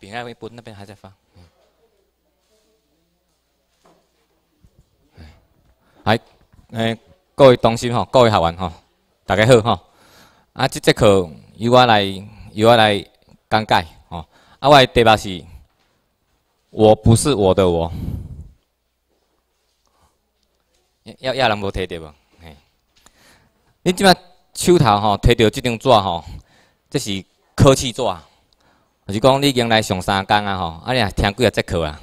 平安会本那边还在发。哎，哎，各位同学吼，各位学员吼，大家好吼！啊，这节课由我来由我来讲解吼。啊，我诶题目是：我不是我的我。要亚兰无摕对无？哎，你即摆手头吼摕到这张纸吼，即是考试纸。如果讲你已经来上三工啊吼，啊你也听几啊节课啊，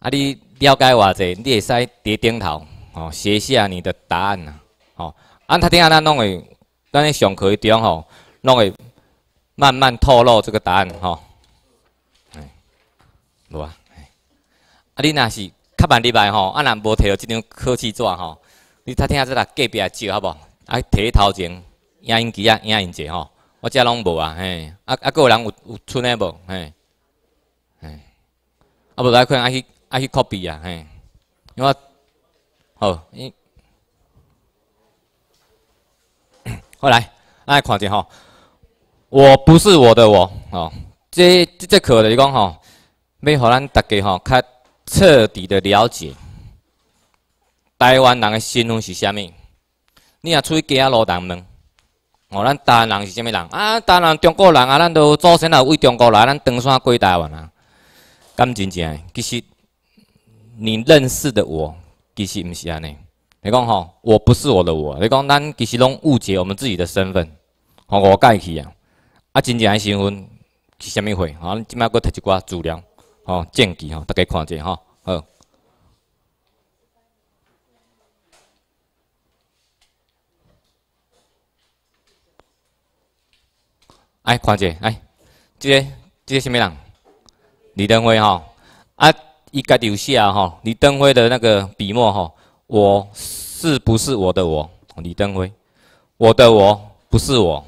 啊你了解我者，你会使伫顶头，吼写下你的答案呐，吼。啊，他听咱拢会，咱上课当中吼，拢会慢慢透露这个答案吼。无啊，啊你若是较慢入来吼，啊若无摕到即张考试纸吼，你他听即那隔壁坐好无？啊，摕头前，影印机啊，影印者吼。我遮拢无啊，嘿，啊啊，有人有有出诶无，嘿，嘿，啊无，来可能爱去爱去 copy 啊，嘿，我，好，你，好来，咱来看者吼，我不是我的我，吼，这这节课是讲吼，要互咱大家吼，较彻底的了解台湾人诶心胸是啥物，你若出去街啊路，人们。吼，咱台湾人是啥物人？啊，台湾中国人啊，咱都祖先也为中国人，咱登山几代人啊，敢真正。其实你认识的我，其实毋是安尼。你讲吼，我不是我的我。你讲咱其实拢误解我们自己的身份，吼，我改去啊。啊，真正的身份是啥物货？吼，即摆搁摕一寡资料，吼，证据吼，大家看者吼，好。哎，一下，哎，即个即个什么人？李登辉吼，啊，伊家己有写吼，李登辉的那个笔墨吼，我是不是我的我？李登辉，我的我不是我。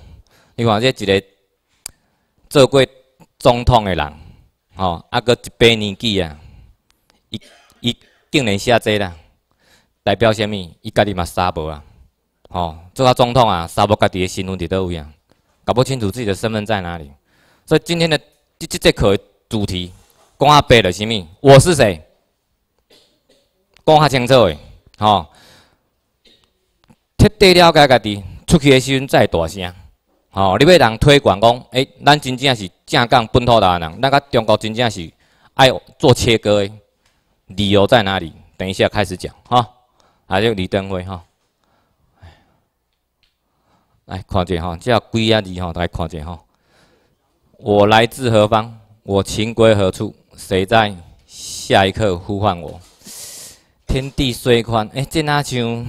你看这一个做过总统的人，吼，啊，过一百年纪啊，一一定人写这啦，代表什么？伊家己嘛傻无啊，吼，做阿总统啊，傻无家己的新闻伫倒位啊？搞不清楚自己的身份在哪里，所以今天的这这这课主题，讲下白了，什么？我是谁？讲下清楚的，吼，彻底了解家己，出去的时候再大声，吼，你要人推广讲，哎，咱真正是正港本土的人，咱甲中国真正是爱做切割的，理由在哪里？等一下开始讲，哈，还有李登辉，哈。来看一下哈，这归亚尼》哈，来看一下哈。我来自何方？我情归何处？谁在下一刻呼唤我？天地虽宽，哎，这哪像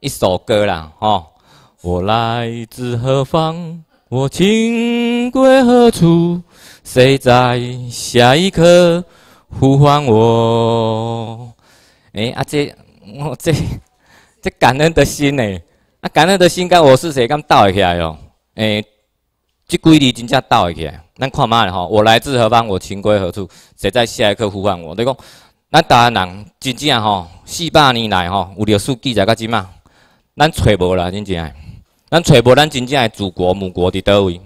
一首歌啦？哈，我来自何方？我情归何处？谁在下一刻呼唤我？哎，啊，这我这这感恩的心呢？啊！感恩的心，刚我是谁？敢倒起来了。诶，即几年真正倒起来。咱看嘛吼，我来自何方？我情归何处？谁在下一刻呼唤我？你讲，咱台湾人真正吼，四百年来吼，有历史记载到即嘛，咱揣无啦，真正。咱揣无，咱真正祖国母国的倒位。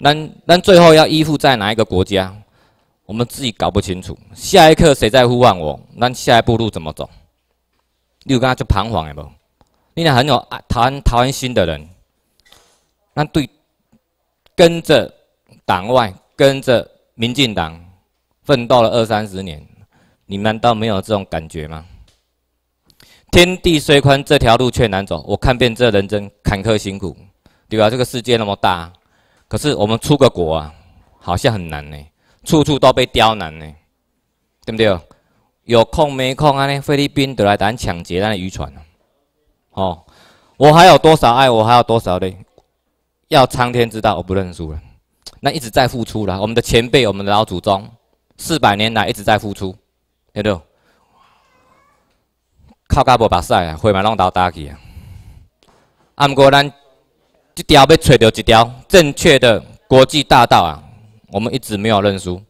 咱咱最后要依附在哪一个国家？我们自己搞不清楚。下一刻谁在呼唤我？咱下一步路怎么走？你有感觉就彷徨诶无？你天很有陶安陶安心的人，那对跟着党外、跟着民进党奋斗了二三十年，你难道没有这种感觉吗？天地虽宽，这条路却难走。我看遍这人真坎坷辛苦。对吧？这个世界那么大，可是我们出个国啊，好像很难呢，处处都被刁难呢，对不对？有空没空啊？那菲律宾都来打抢劫那渔船。哦，我还有多少爱？我还有多少泪？要苍天知道，我不认输了。那一直在付出了。我们的前辈，我们的老祖宗，四百年来一直在付出。哎呦，靠噶部白晒啊，灰白浪倒打去啊。啊，不过咱这条被找掉一条正确的国际大道啊，我们一直没有认输。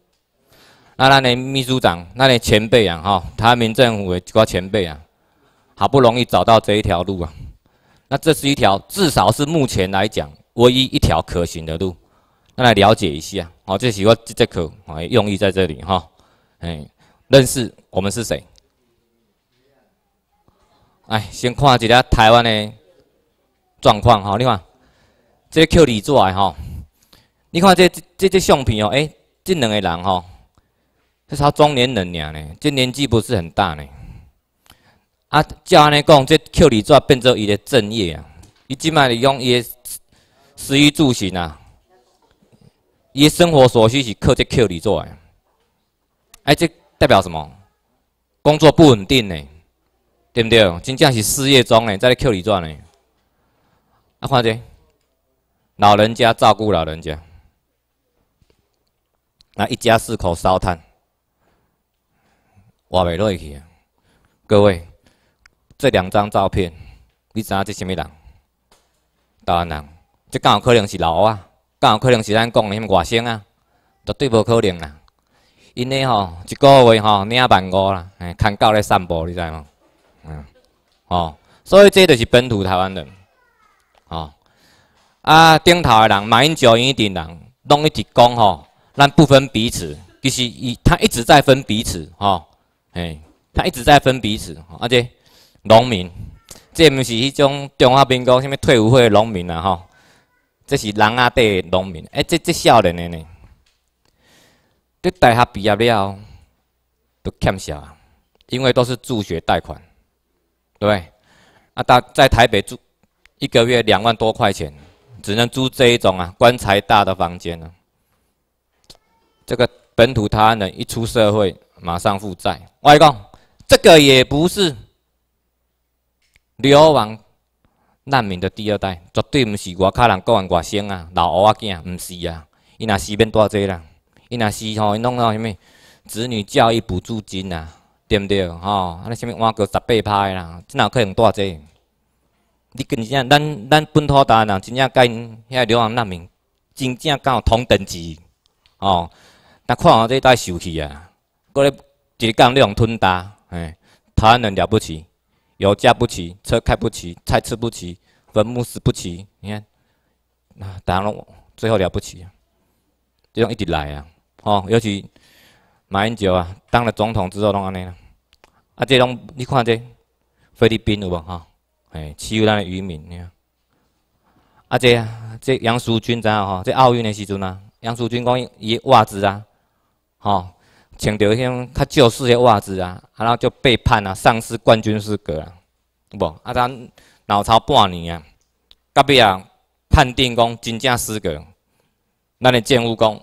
那咱的秘书长，那的前辈啊，哈，台民政府的个前辈啊。好不容易找到这一条路啊，那这是一条至少是目前来讲唯一一条可行的路。那来了解一下，哦，这是我这节课啊用意在这里哈。哎，认识我们是谁？哎，先看一下台湾的状况哈。你看，这扣里做的哈。你看这这这相片哦，哎，这两个人哈，这是中年人呢，这年纪不是很大呢。啊，照安尼讲，这扣里纸变做伊的正业啊！伊即卖用伊的食衣住行啊，伊的生活所需是靠这 Q 里的。哎，这代表什么？工作不稳定呢？对不对？真正是失业中呢，在扣里纸呢。啊，看下，老人家照顾老人家，那一家四口烧炭，活袂落去啊！各位。这两张照片，你知影这什么人？台湾人，这敢有可能是老啊？敢有可能是咱讲的什么外星啊？绝对无可能啦！因为吼一个月吼领万五啦，牵狗咧散步，你知吗？嗯，哦，所以这就是本土台湾人，哦啊，顶头的人，买烟酒迄的人，拢一直讲吼，咱不分彼此，其实伊他一直在分彼此，吼，哎，他一直在分彼此，啊，姐。农民，这毋是迄种中华民国啥物退伍费的农民啊吼，这是人啊地的农民。哎，这这少年的呢，伫大学毕业了都欠下因为都是助学贷款，对不对？啊，大在台北租一个月两万多块钱，只能租这一种啊棺材大的房间啊。这个本土台湾人一出社会马上负债。外公，这个也不是。流亡难民的第二代，绝对毋是外口人个人外省啊，老乌仔囝，毋是啊，伊若是免多济啦，伊若是吼，伊弄到啥物子女教育补助金啊，对毋对？吼，啊，尼虾物外国十拍的啦，即哪可能多济？你真正咱咱本土大人真正甲因遐流亡难民真正有同等级，哦，但看我这带受气啊，咧来直讲你用吞大，哎，台湾人了不起。油加不齐，车开不齐，菜吃不齐，坟墓死不齐。你看，啊，当然我最后了不起，这种一直来啊。哦，尤其马英九啊，当了总统之后拢安尼啦。啊，这种你看这菲律宾有无？哈，哎，欺负咱渔民。你看，啊这这杨淑君知样？哈，这奥运的时阵啊，杨淑君讲伊袜子啊，哈。穿著种较旧式诶袜子啊，然后就被判啊，丧失冠军资格，啊，无啊，咱脑潮半年啊，隔壁啊判定讲真正失格，咱诶建污工，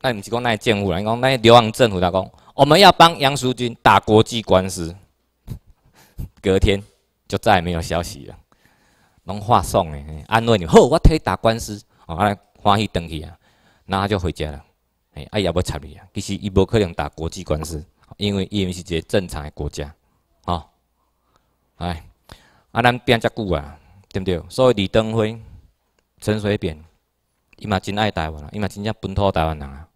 咱毋是讲咱诶建污人，讲咱诶流氓政府，来讲我们要帮杨淑君打国际官司。隔天就再没有消息了，拢化送诶安慰你，好，我替你打官司，哦，来欢喜回去啊，然后就回家了。哎，伊也要插你啊！其实伊无可能打国际官司，因为伊毋是一个正常的国家，吼！哎，啊，咱变遮久啊，对毋对？所以李登辉、陈水扁，伊嘛真爱台湾，伊嘛真正本土台湾人啊。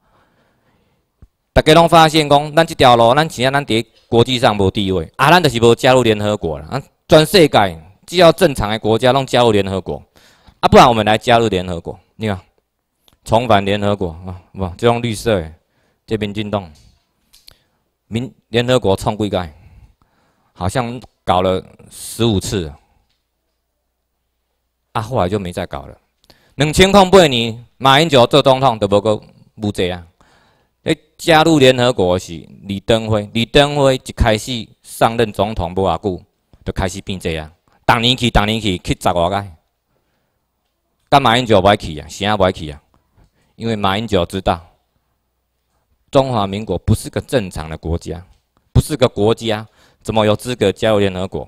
大家拢发现讲，咱即条路，咱现在咱伫国际上无地位啊，咱就是无加入联合国啦。啊。全世界只要正常的国家拢加入联合国啊，不然我们来加入联合国，你看。重返联合国啊，不这种绿色这边进动，民联合国创规台，好像搞了十五次，啊后来就没再搞了。两千零八年马英九做总统都不够负债啊！诶，加入联合国是李登辉，李登辉一开始上任总统不阿久就开始变债啊，当年去当年去去十多个，干马英九不爱去啊，谁不爱去啊？因为马英九知道，中华民国不是个正常的国家，不是个国家，怎么有资格加入联合国？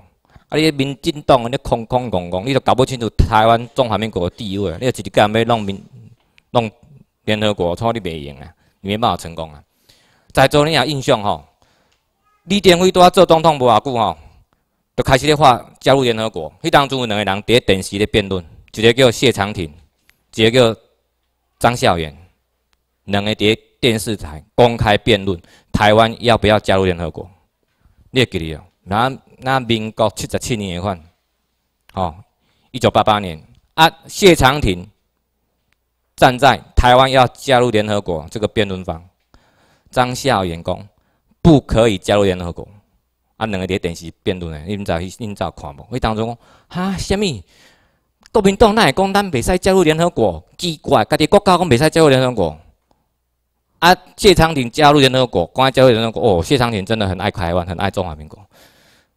啊，你民进党，你空空空空，你都搞不清楚台湾中华民国的地位，你一日干要弄民弄联合国，操你没用啊！你没办法成功啊！在座你也印象吼，李登辉都要做总统不阿久吼，就开始咧话加入联合国。迄当中有两个人伫咧电视咧辩论，一个叫谢长廷，一个叫。张孝元，两个在电视台公开辩论台湾要不要加入联合国，你也记得，那那民国七十七年换，哦，一九八八年，啊，谢长廷站在台湾要加入联合国这个辩论方，张孝元公不可以加入联合国，啊，两个在电视辩论的，你们在你们在看无？因当中哈，什么？国民党那会讲咱袂使加入联合国，奇怪，家己国家讲袂使加入联合国，啊，谢长廷加入联合国，光加入联合国哦，谢长廷真的很爱台湾，很爱中华民国。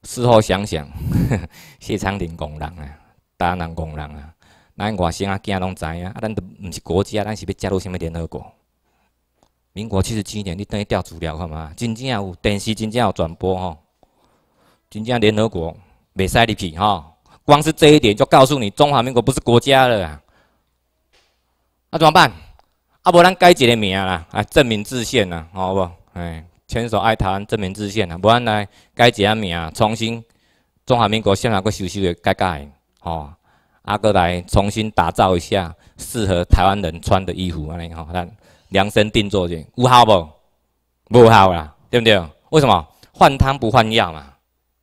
事后想想，谢长廷工人啊，台湾工人啊，咱外省啊，囝拢知影，啊，咱都毋是国家，咱是要加入什么联合国？民国七十七年，你等于调资料看嘛，真正有电视，真正有转播吼，真正联合国袂使入去吼。光是这一点就告诉你，中华民国不是国家了，那怎么办？啊，不然改解个名啦，啊，证明自宪呐，好不？哎，牵手爱台湾，证明自宪呐，不然来改解个名，重新中华民国现在要修修的改改，哦，阿哥来重新打造一下适合台湾人穿的衣服嘛，你来量身定做的，有好不？不好啦，对不对？为什么？换汤不换药嘛，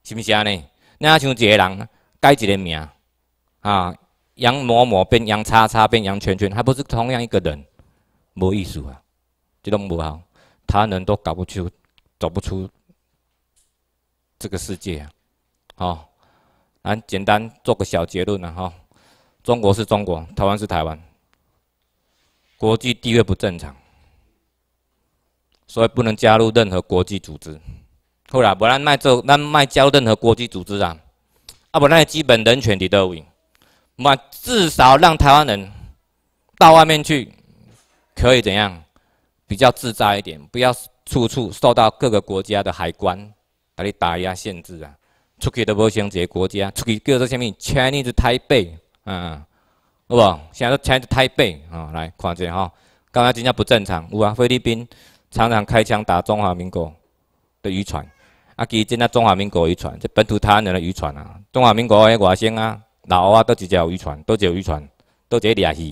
是不是安尼？你阿像一个人。改一个名，啊，杨某某变杨叉叉变杨圈圈，还不是同样一个人，没意思啊，这种不好，他人都搞不出，走不出这个世界，啊，哦，啊，简单做个小结论了哈，中国是中国，台湾是台湾，国际地位不正常，所以不能加入任何国际组织，后来不然卖做那卖入任何国际组织啊。啊，不，那些基本人权得到赢，嘛至少让台湾人到外面去，可以怎样比较自在一点，不要处处受到各个国家的海关把你打压限制啊！出去都不这些国家，出去各个什么 Chinese Taipei，嗯，好不？现在 Chinese Taipei 啊，来看一下哈，刚才今天不正常，有啊，菲律宾常常开枪打中华民国的渔船。其实真啊，中华民国渔船，即本土台湾人的渔船啊，中华民国的外省啊、老啊，都一只渔船，都只渔船，都只掠去。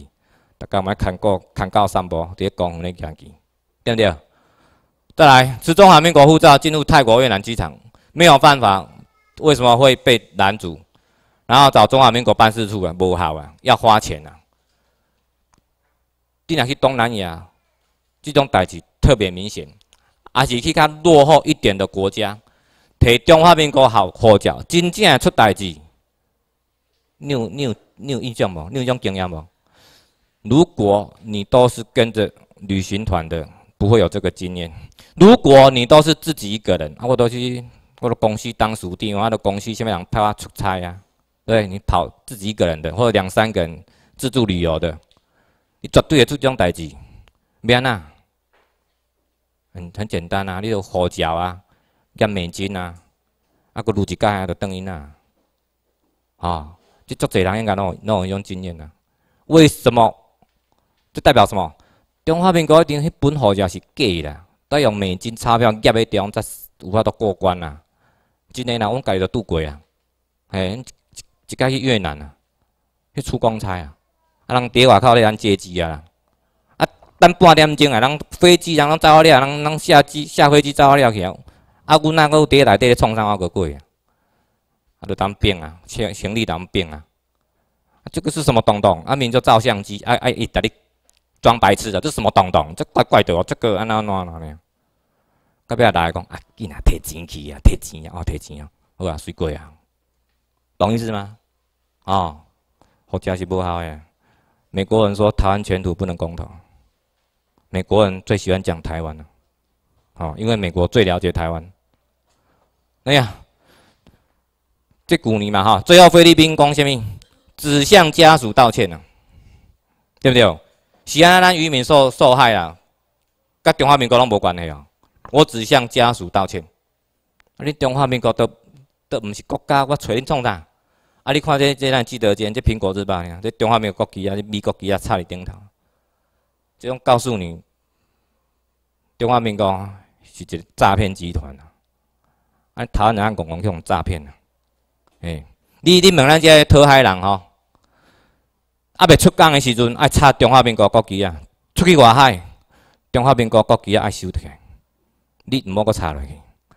家刚买看过看到三波，直接公园嘞相去，对不对？再来持中华民国护照进入泰国、越南机场，没有犯法，为什么会被拦阻？然后找中华民国办事处啊，不好啊，要花钱啊。经常去东南亚，这种代志特别明显，还是去较落后一点的国家。提中华民国好护照，真正出代志，你有你有你有印象无？你有这种经验无？如果你都是跟着旅行团的，不会有这个经验；如果你都是自己一个人，啊，我都是我的公司当属，地，我的公司下面人派他出差呀，对你跑自己一个人的，或者两三个人自助旅游的，你绝对会出这种代志。免啊，很很简单啊，你著护照啊。压美金啊！啊，佫撸一届啊，就等于呐，啊，即足济人应该拢拢有经验啊。为什么？即代表什么？中华民国一定迄本护照是假啦，得用美金钞票夹去中，则有法度过关啊。真诶啦，阮家己就渡过啊，嘿，一届去越南啊，去出公差啊，啊，人伫外口咧人接机啊，啊，等半点钟啊，人飞机人拢走好了，人人下机下飞机走好了去啊。啊，阮那个伫内底咧创啥物个鬼？啊，啊，都当兵啊，行行李当兵啊。啊，这个是什么东东？啊，面做照相机，啊，啊，伊当你装白痴啊？这什么东东？这怪怪的哦，这个安那安那安到尾壁大家讲啊，囡仔摕钱去啊，摕钱啊，哦，摕钱啊，好啊，水鬼啊，懂意思吗？哦，好家是不好诶。美国人说台湾前途不能公投。美国人最喜欢讲台湾了，哦，因为美国最了解台湾。哎呀，这旧年嘛哈！最后菲律宾讲下面，只向家属道歉啊，对不对？是安咱渔民受受害啊，跟中华民国拢无关系哦。我只向家属道歉。啊，你中华民国都都唔是国家，我找恁创啥？啊，你看这这咱记者间，这苹果日报，这中华民国旗啊，这美国旗啊插在顶头，这种告诉你，中华民国是一个诈骗集团啊！啊！台湾人按讲讲去用诈骗啊！哎，你你问咱这讨海人吼，啊，未出港的时阵爱插中华民国国旗啊，出去外海中华民国国旗啊爱收起来，你唔好阁插落去，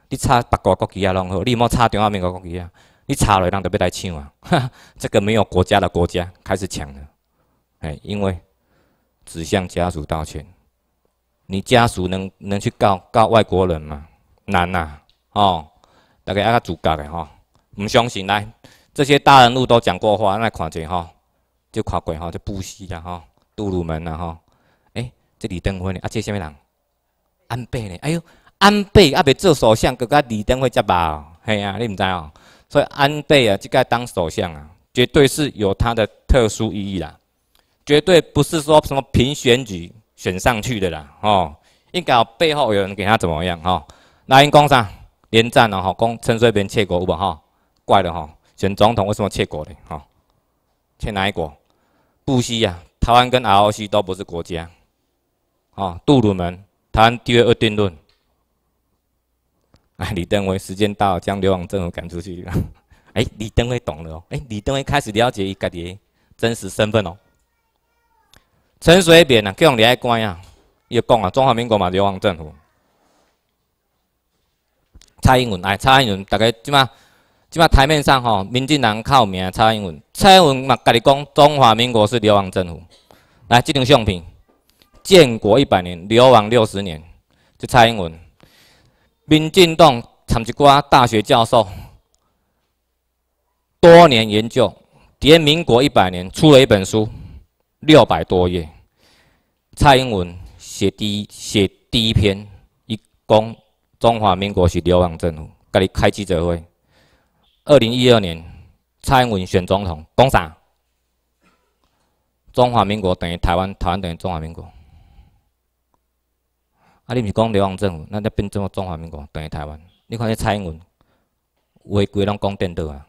你插别国国旗啊拢好，你毋好插中华民国国旗啊！你插落去，人都要来抢啊！这个没有国家的国家开始抢了，哎，因为只向家属道歉，你家属能能去告告外国人吗？难呐，哦。大家要较主角的吼，唔相信。来，这些大人物都讲过话，来看下吼，就看过吼，就布什啦吼，杜鲁门啦吼，哎，这李登辉，呢，啊，这什么人？安倍呢？哎呦，安倍啊，未做首相，个个李登辉接棒。嘿啊，你唔知哦。所以安倍啊，即个当首相啊，绝对是有他的特殊意义啦，绝对不是说什么凭选举选上去的啦，哦，应该背后有人给他怎么样吼。来，因讲啥？连战啊吼，讲陈水扁窃国有无吼？怪了吼，选总统为什么窃国咧吼？窃哪一国？不是呀，台湾跟 R O C 都不是国家。哦，杜鲁门谈第二定论。哎，李登辉时间到，将流亡政府赶出去。哎，李登辉懂了哦。哎，李登辉开始了解伊家己真实身份哦。陈水扁啊，叫你爱管呀。又讲啊，中华民国嘛，流亡政府。蔡英文，哎，蔡英文，大家即啊？即啊？台面上吼，民进党靠名，蔡英文。蔡英文嘛，家己讲中华民国是流亡政府。来，这张相片，建国一百年，流亡六十年，就蔡英文。民进党参一寡大学教授，多年研究，叠民国一百年，出了一本书，六百多页。蔡英文写第一，写第一篇，一讲。中华民国是流氓政府，甲你开记者会。二零一二年蔡英文选总统，讲啥？中华民国等于台湾，台湾等于中华民国。啊，你毋是讲流氓政府，那就变做中华民国等于台湾。你看这蔡英文，话规拢讲颠倒啊，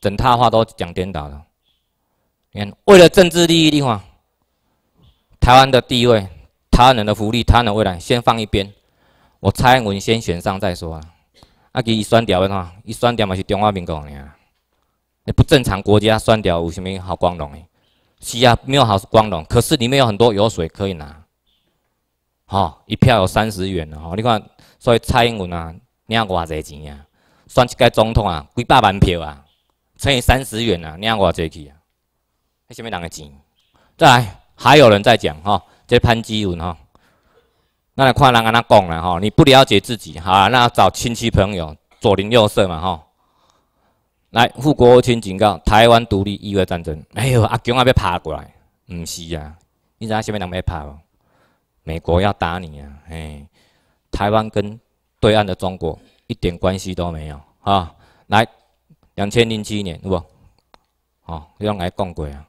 整套话都讲颠倒了。你看，为了政治利益的话，台湾的地位、台湾人的福利、台湾的未来，先放一边。我蔡英文先选上再说啊！啊，给伊选掉的话，伊选掉嘛是中华民国尔。你不正常国家选掉有什物好光荣？的？是啊，没有好光荣，可是里面有很多油水可以拿。吼，一票有三十元哦，你看，所以蔡英文啊，领偌济钱啊？选一个总统啊，几百万票啊，乘以三十元啊，领偌济去啊？那什物人的钱？再来，还有人在讲哈，这潘基文哈。那看人跟他讲了吼，你不了解自己，好，那找亲戚朋友、左邻右舍嘛吼。来，富国亲警告台湾独立、意外战争，哎呦，阿强阿要拍过来，唔是啊，你知道虾米人要拍？美国要打你啊！哎，台湾跟对岸的中国一点关系都没有啊！来，两千零七年是不？哦，用来讲过啊，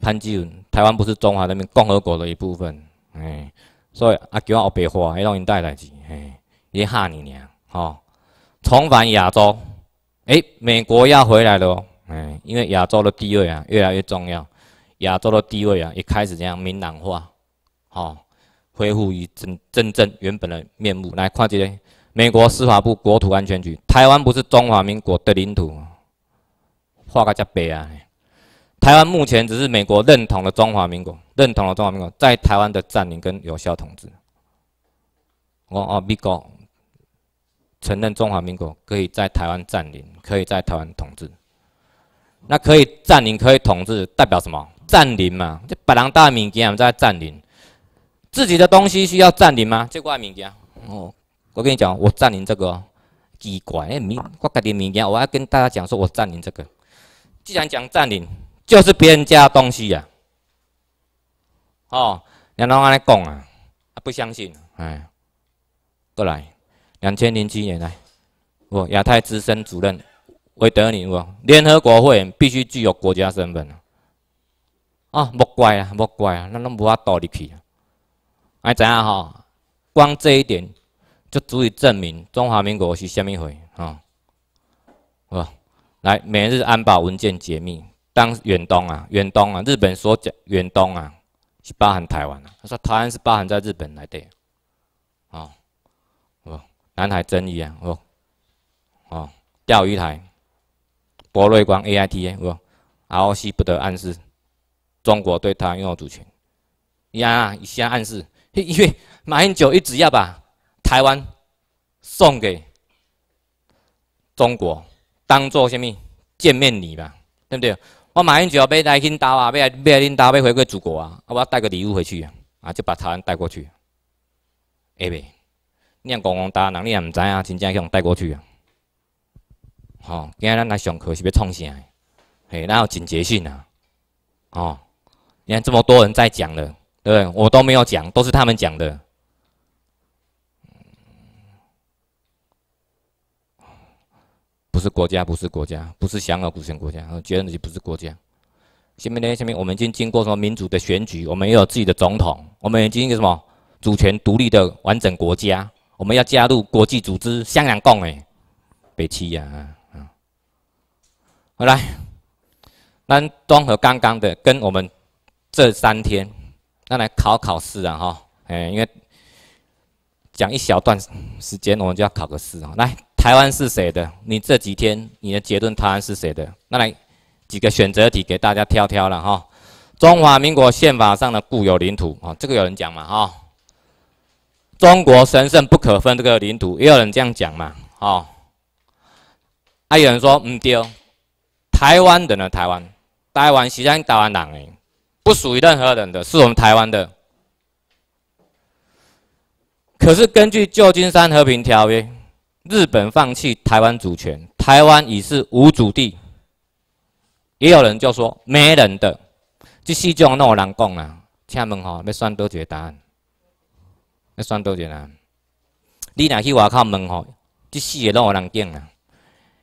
潘基文，台湾不是中华人民共和国的一部分，哎。所以啊，叫我学白话，迄种因带来志，嘿，伊下你俩，吼，重返亚洲，诶，美国要回来了，哎，因为亚洲的地位啊越来越重要，亚洲的地位啊也开始这样明朗化，吼，恢复以真真正原本的面目来看这个美国司法部国土安全局，台湾不是中华民国的领土，划个遮白啊。台湾目前只是美国认同的中华民国，认同了中华民国在台湾的占领跟有效统治。我哦，美国承认中华民国可以在台湾占领，可以在台湾统治。那可以占领，可以统治，代表什么？占领嘛，这百零大民间在占领自己的东西，需要占领吗？这怪民间哦！我跟你讲，我占领这个哦、奇怪，哎，民我家的民间，我要跟大家讲，说我占领这个。既然讲占领，就是别人家东西呀，哦，然后我来讲啊，不相信，哎，过来，两千零七年来，我亚太资深主任韦德林，我联合国会员必须具有国家身份，啊，莫怪啊，莫怪啊，那拢无法倒入去啊，哎，怎样哈？光这一点就足以证明中华民国是虾米会啊？哦，来，每日安保文件解密。当远东啊，远东啊，日本所讲远东啊，是包含台湾啊。他说台湾是包含在日本来的，哦，哦，南海争议啊，哦，哦钓鱼台，博瑞光 AIT，A，哦 R O C 不得暗示中国对台湾拥有主权，呀，先暗示，因为马英九一直要把台湾送给中国，当做什么见面礼吧，对不对？我马云就要飞来青岛啊，飞来飞来青岛，要回归祖国啊！我要带个礼物回去啊，啊就把湾带过去，会未？你讲光光打，你也唔知啊，真正去带过去啊！吼，今日咱来上课是要创啥？嘿，那有警觉性啊！哦，你看这么多人在讲的，对我都没有讲，都是他们讲的。不是国家，不是国家，不是享有主权国家，啊，后觉得自己不是国家。下面呢，下面我们已经经过什么民主的选举，我们也有自己的总统，我们已经有什么主权独立的完整国家，我们要加入国际组织，向阳共诶，北七呀，啊。好来，那综合刚刚的，跟我们这三天，那来考考试啊哈，哎，因为讲一小段时间，我们就要考个试啊，来。台湾是谁的？你这几天你的结论，台湾是谁的？那来几个选择题给大家挑挑了哈。中华民国宪法上的固有领土啊，这个有人讲嘛哈。中国神圣不可分这个领土，也有人这样讲嘛。哈。还有人说唔对，台湾的呢？台湾，台湾实际台湾人哎，不属于任何人的，是我们台湾的。可是根据旧金山和平条约。日本放弃台湾主权，台湾已是无主地。也有人就说没人的，即四种哪有人讲啦？请问吼，要选多个答案？要选多少啊？你若去外口问吼，即四个拢有人讲啦？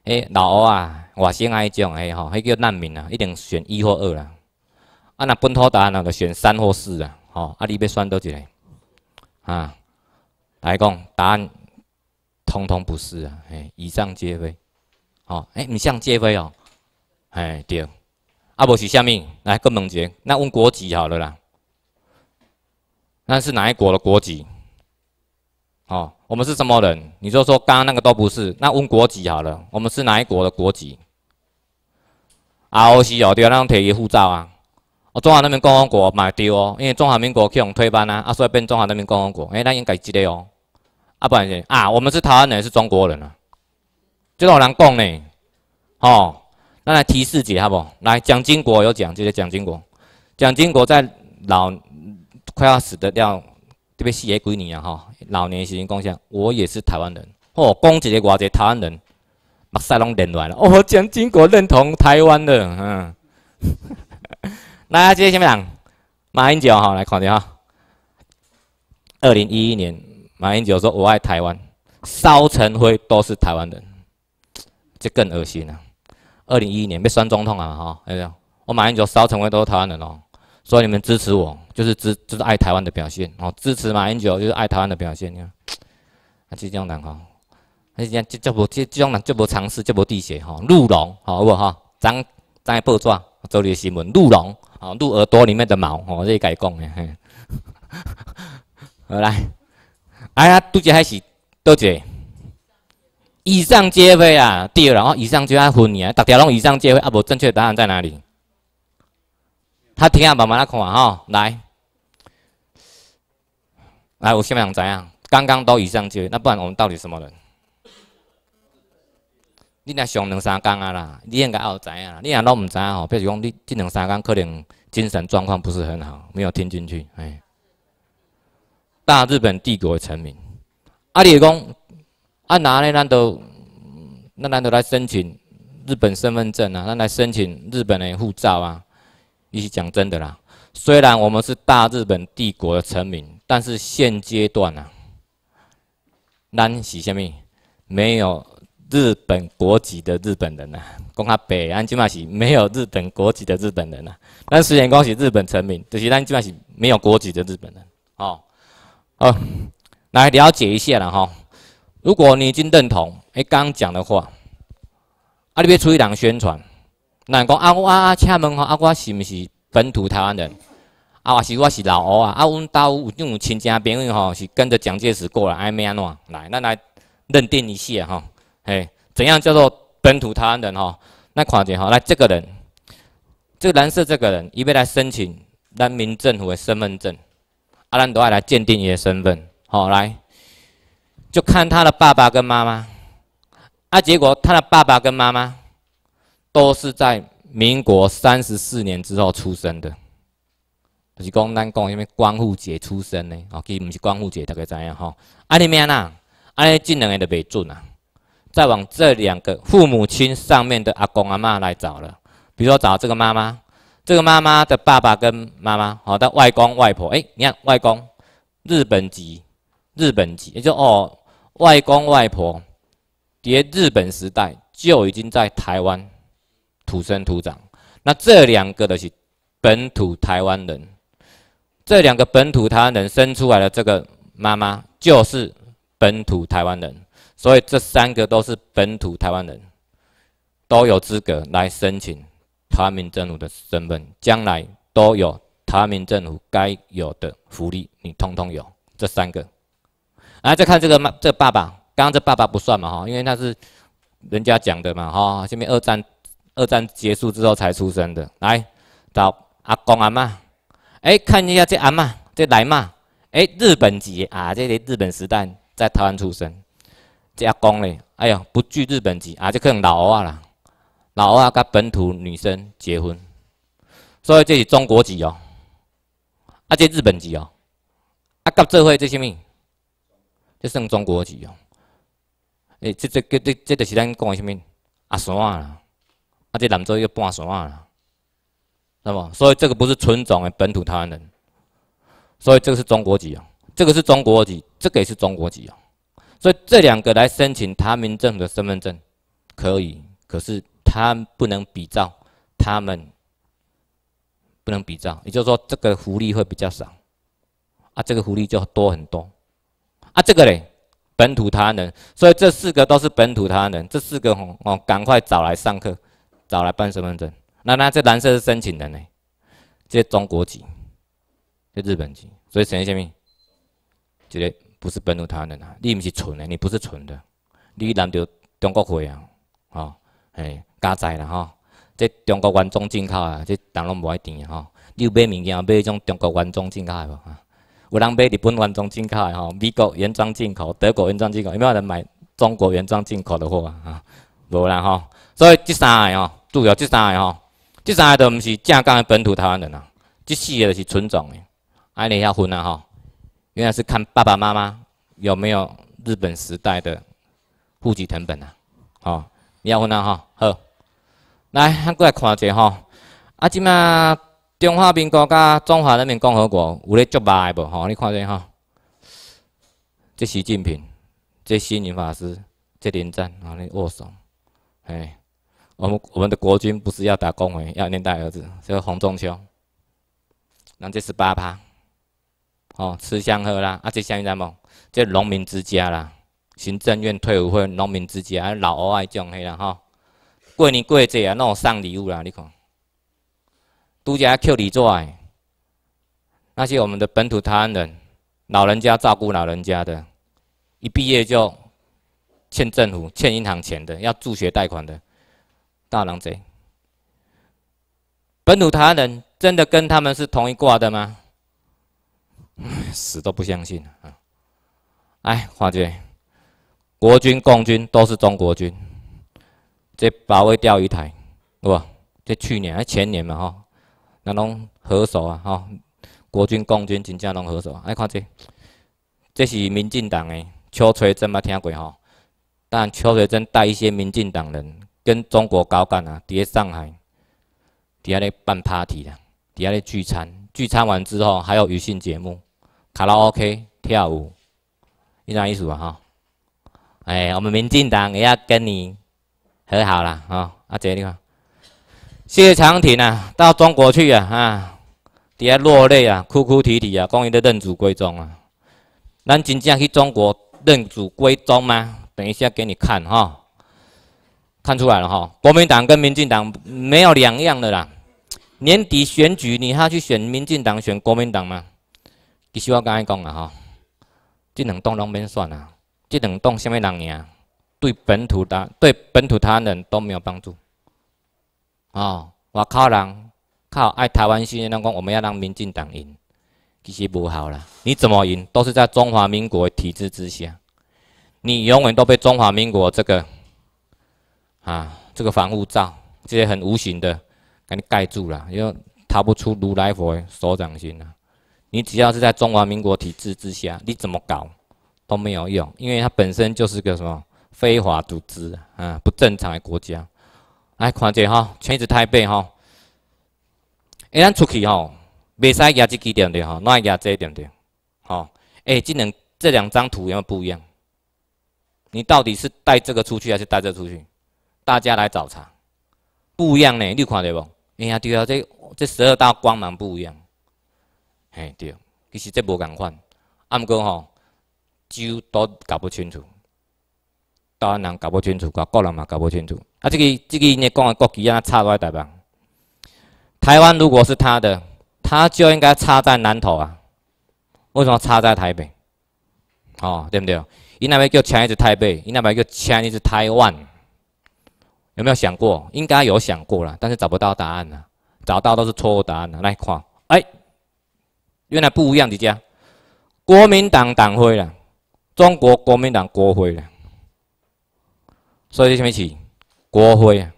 迄老挝啊、外省啊迄种哎吼，迄叫难民啊，一定选一或二啦。啊，那本土答案哦就选三或四啊。吼，啊，你要选多一个？啊，来讲答案。通通不是啊，哎，以上皆非，哦，哎，唔像皆非哦，哎，对，啊，无是下面来更猛杰，那问国籍好了啦，那是哪一国的国籍？哦，我们是什么人？你就说刚刚那个都不是，那问国籍好了，我们是哪一国的国籍？R O C 哦，对，那种铁页护照啊，哦，中华人民共和国买对哦，因为中华民国去用推翻啊，啊，所以变中华人民共和国，哎，那应该记得哦。啊，不然先啊，我们是台湾人，是中国人啊，这种人讲呢，哦，那来提示一下不？来，蒋经国有讲，就是蒋经国，蒋经国在老快要死得掉，特别是爷归你啊哈，老年时间贡献，我也是台湾人，哦，讲一个我一个台湾人，目屎拢淋落来了，哦，蒋经国认同台湾的，嗯，来，接下来先讲马英九哈，来看一下，二零一一年。马英九说：“我爱台湾，烧成灰都是台湾人。”这更恶心了。二零一一年被酸中痛啊！哈，我马英九烧成灰都是台湾人哦，所以你们支持我，就是支，就是爱台湾的表现哦。支持马英九就是爱台湾的表现。你看，啊，这种人哦，啊，这这不这这种人，就不尝试，就不滴血哦，鹿茸哦，好不咱张张报纸做你的新闻，鹿茸吼，鹿耳朵里面的毛哦，这改讲的，嘿。好来。哎呀，多者还是多者以上皆非啊，对啦，哦，以上皆啊混呢啊，大家拢以上皆非啊，无正确答案在哪里？他听下慢慢来看啊，吼，来，来，我想怎样？刚刚都以上皆，那不然我们到底什么人？你若上两三工啊啦，你应该也有知影啦。你若拢毋知影吼，比如讲你即两三工可能精神状况不是很好，没有听进去，哎。大日本帝国的臣民，阿弟讲，阿拿咧，那都那难得来申请日本身份证啊，那来申请日本的护照啊。一起讲真的啦，虽然我们是大日本帝国的臣民，但是现阶段呐，咱是啥物？没有日本国籍的日本人呐，讲阿北，安就嘛是，没有日本国籍的日本人呐。但是眼光是日本臣民，就是咱就嘛是没有国籍的日本人，哦。哦，来了解一下了哈。如果你已经认同哎刚讲的话，啊，你别出去人宣传，那人讲啊，我啊，啊请问吼，啊，我是不是本土台湾人？啊，我是我是老外啊？啊，阮兜有有亲戚朋友吼，是跟着蒋介石过来，哎，咩安怎？来，咱来认定一下哈。嘿，怎样叫做本土台湾人哈？那看点哈，来这个人，这个蓝色这个人，伊欲来申请人民政府的身份证。阿兰都爱来鉴定一的身份，好来就看他的爸爸跟妈妈，啊，结果他的爸爸跟妈妈都是在民国三十四年之后出生的，就是讲咱讲因为光复节出生呢，哦，其实不是光复节，大家知影吼，啊，你咩啦，啊，你这两个都袂准啊，再往这两个父母亲上面的阿公阿妈来找了，比如说找这个妈妈。这个妈妈的爸爸跟妈妈，好，的外公外婆，哎，你看外公，日本籍，日本籍，也就哦，外公外婆，在日本时代就已经在台湾土生土长，那这两个的是本土台湾人，这两个本土台湾人生出来的这个妈妈就是本土台湾人，所以这三个都是本土台湾人，都有资格来申请。他民政府的身份，将来都有他民政府该有的福利，你通通有这三个。来再看这个妈，这爸爸，刚刚这爸爸不算嘛哈，因为他是人家讲的嘛哈，下面二战二战结束之后才出生的。来，找阿公阿妈，哎，看一下这阿妈，这奶妈。哎，日本籍啊，这些日本时代在台湾出生。这阿公呢，哎呀，不惧日本籍啊，这可能老啊啦。老外跟本土女生结婚，所以这是中国籍哦。啊，这日本籍哦。啊，甲这会这些咪，这算中国籍哦。诶，这这这这，这是咱讲的什么阿山啦？啊，这州一个半山啦？那么，所以这个不是纯种的本土台湾人，所以这个是中国籍哦。这个是中国籍，这个也是中国籍哦。所以这两个来申请台民证的身份证可以，可是。他不能比照，他们不能比照，也就是说，这个福利会比较少啊，这个福利就多很多啊。这个嘞，本土台湾人，所以这四个都是本土台湾人。这四个，哦，赶快找来上课，找来办身份证。那那这蓝色是申请人呢？这中国籍，这日本籍，所以谁什么？这个不是本土台湾人啊！你唔是纯的，你不是纯的，你难到中国会啊，哦，哎。加载啦吼，即中国原装进口的，即人拢无爱订吼。你有买物件买迄种中国原装进口的无？有人买日本原装进口的吼美国原装进口、德国原装进口，有没有人买中国原装进口的货啊？无啦吼。所以即三个吼，主要即三个吼，即三个都毋是正港的本土台湾人啊。即四个是纯种的，安尼遐分啊吼。原来是看爸爸妈妈有没有日本时代的户籍成本啊？吼、哦，遐分啊吼好。来，咱过来看一下吼。啊，即马中华民国甲中华人民共和国有咧足歹的无？吼，你看一下吼。这习近平，这心云法师，这连战，然后咧握手。哎，我们我们的国军不是要打工会，要念带儿子，这个洪仲秋，然后这十八趴，哦，吃香喝啦，啊，这像一种，这农民之家啦，行政院退伍会农民之家，老阿爱种起啦，吼。过年过节啊，那种送礼物啦，你看，都家叫你做哎。那些我们的本土台湾人，老人家照顾老人家的，一毕业就欠政府、欠银行钱的，要助学贷款的，大狼贼。本土台湾人真的跟他们是同一挂的吗？死都不相信啊！哎，华姐，国军、共军都是中国军。这保卫钓鱼台，是不？这去年还前年嘛，吼，那拢好手啊，吼，国军、共军，今下侬何首？来看这，这是民进党的邱垂真，捌听过吼，但邱垂真带一些民进党人跟中国高干啊，伫咧上海，伫下咧办 party 啦，伫下咧聚餐，聚餐完之后还有娱乐节目，卡拉 OK、跳舞，一意思吧哈。哎，我们民进党也要跟你。很好啦，哦，阿姐你看，谢长廷啊到中国去啊，啊，底下落泪啊，哭哭啼啼啊，终于的认祖归宗啊。咱真正去中国认祖归宗吗？等一下给你看哈，看出来了哈，国民党跟民进党没有两样的啦。年底选举，你要去选民进党，选国民党吗？其实我刚才讲了哈，这两栋拢免选啊，这两栋什么人呀？对本土的、对本土台湾人都没有帮助。哦，我靠！人靠爱台湾心，那个我们要让民进党赢，其实不好了。你怎么赢，都是在中华民国体制之下，你永远都被中华民国这个啊这个防护罩这些很无形的给你盖住了，又逃不出如来佛手掌心了。你只要是在中华民国体制之下，你怎么搞都没有用，因为它本身就是个什么。非法组织啊，不正常的国家，来看这哈，全是台北哈。哎，咱出去吼，袂使家这几点点吼，那会家这一点点，吼，哎，这两这两张图有不一样，你到底是带这个出去还是带这出去？大家来找茬，不一样呢，你看到无？哎呀，对啊，这这十二道光芒不一样。嘿，对，其实这无共款，暗哥吼，就都搞不清楚。台湾人搞不清楚，搞国人嘛搞不清楚。啊，这个这个你讲的国旗啊，插在台湾。台湾如果是他的，他就应该插在南头啊？为什么插在台北？哦，对不对？伊那边叫“ Chinese 台北”，伊那边叫“ Chinese 台湾”。有没有想过？应该有想过了，但是找不到答案了，找到都是错误答案了。来，看，哎，原来不一样的家。国民党党徽了，中国国民党国徽了。所以，啥物是国会啊，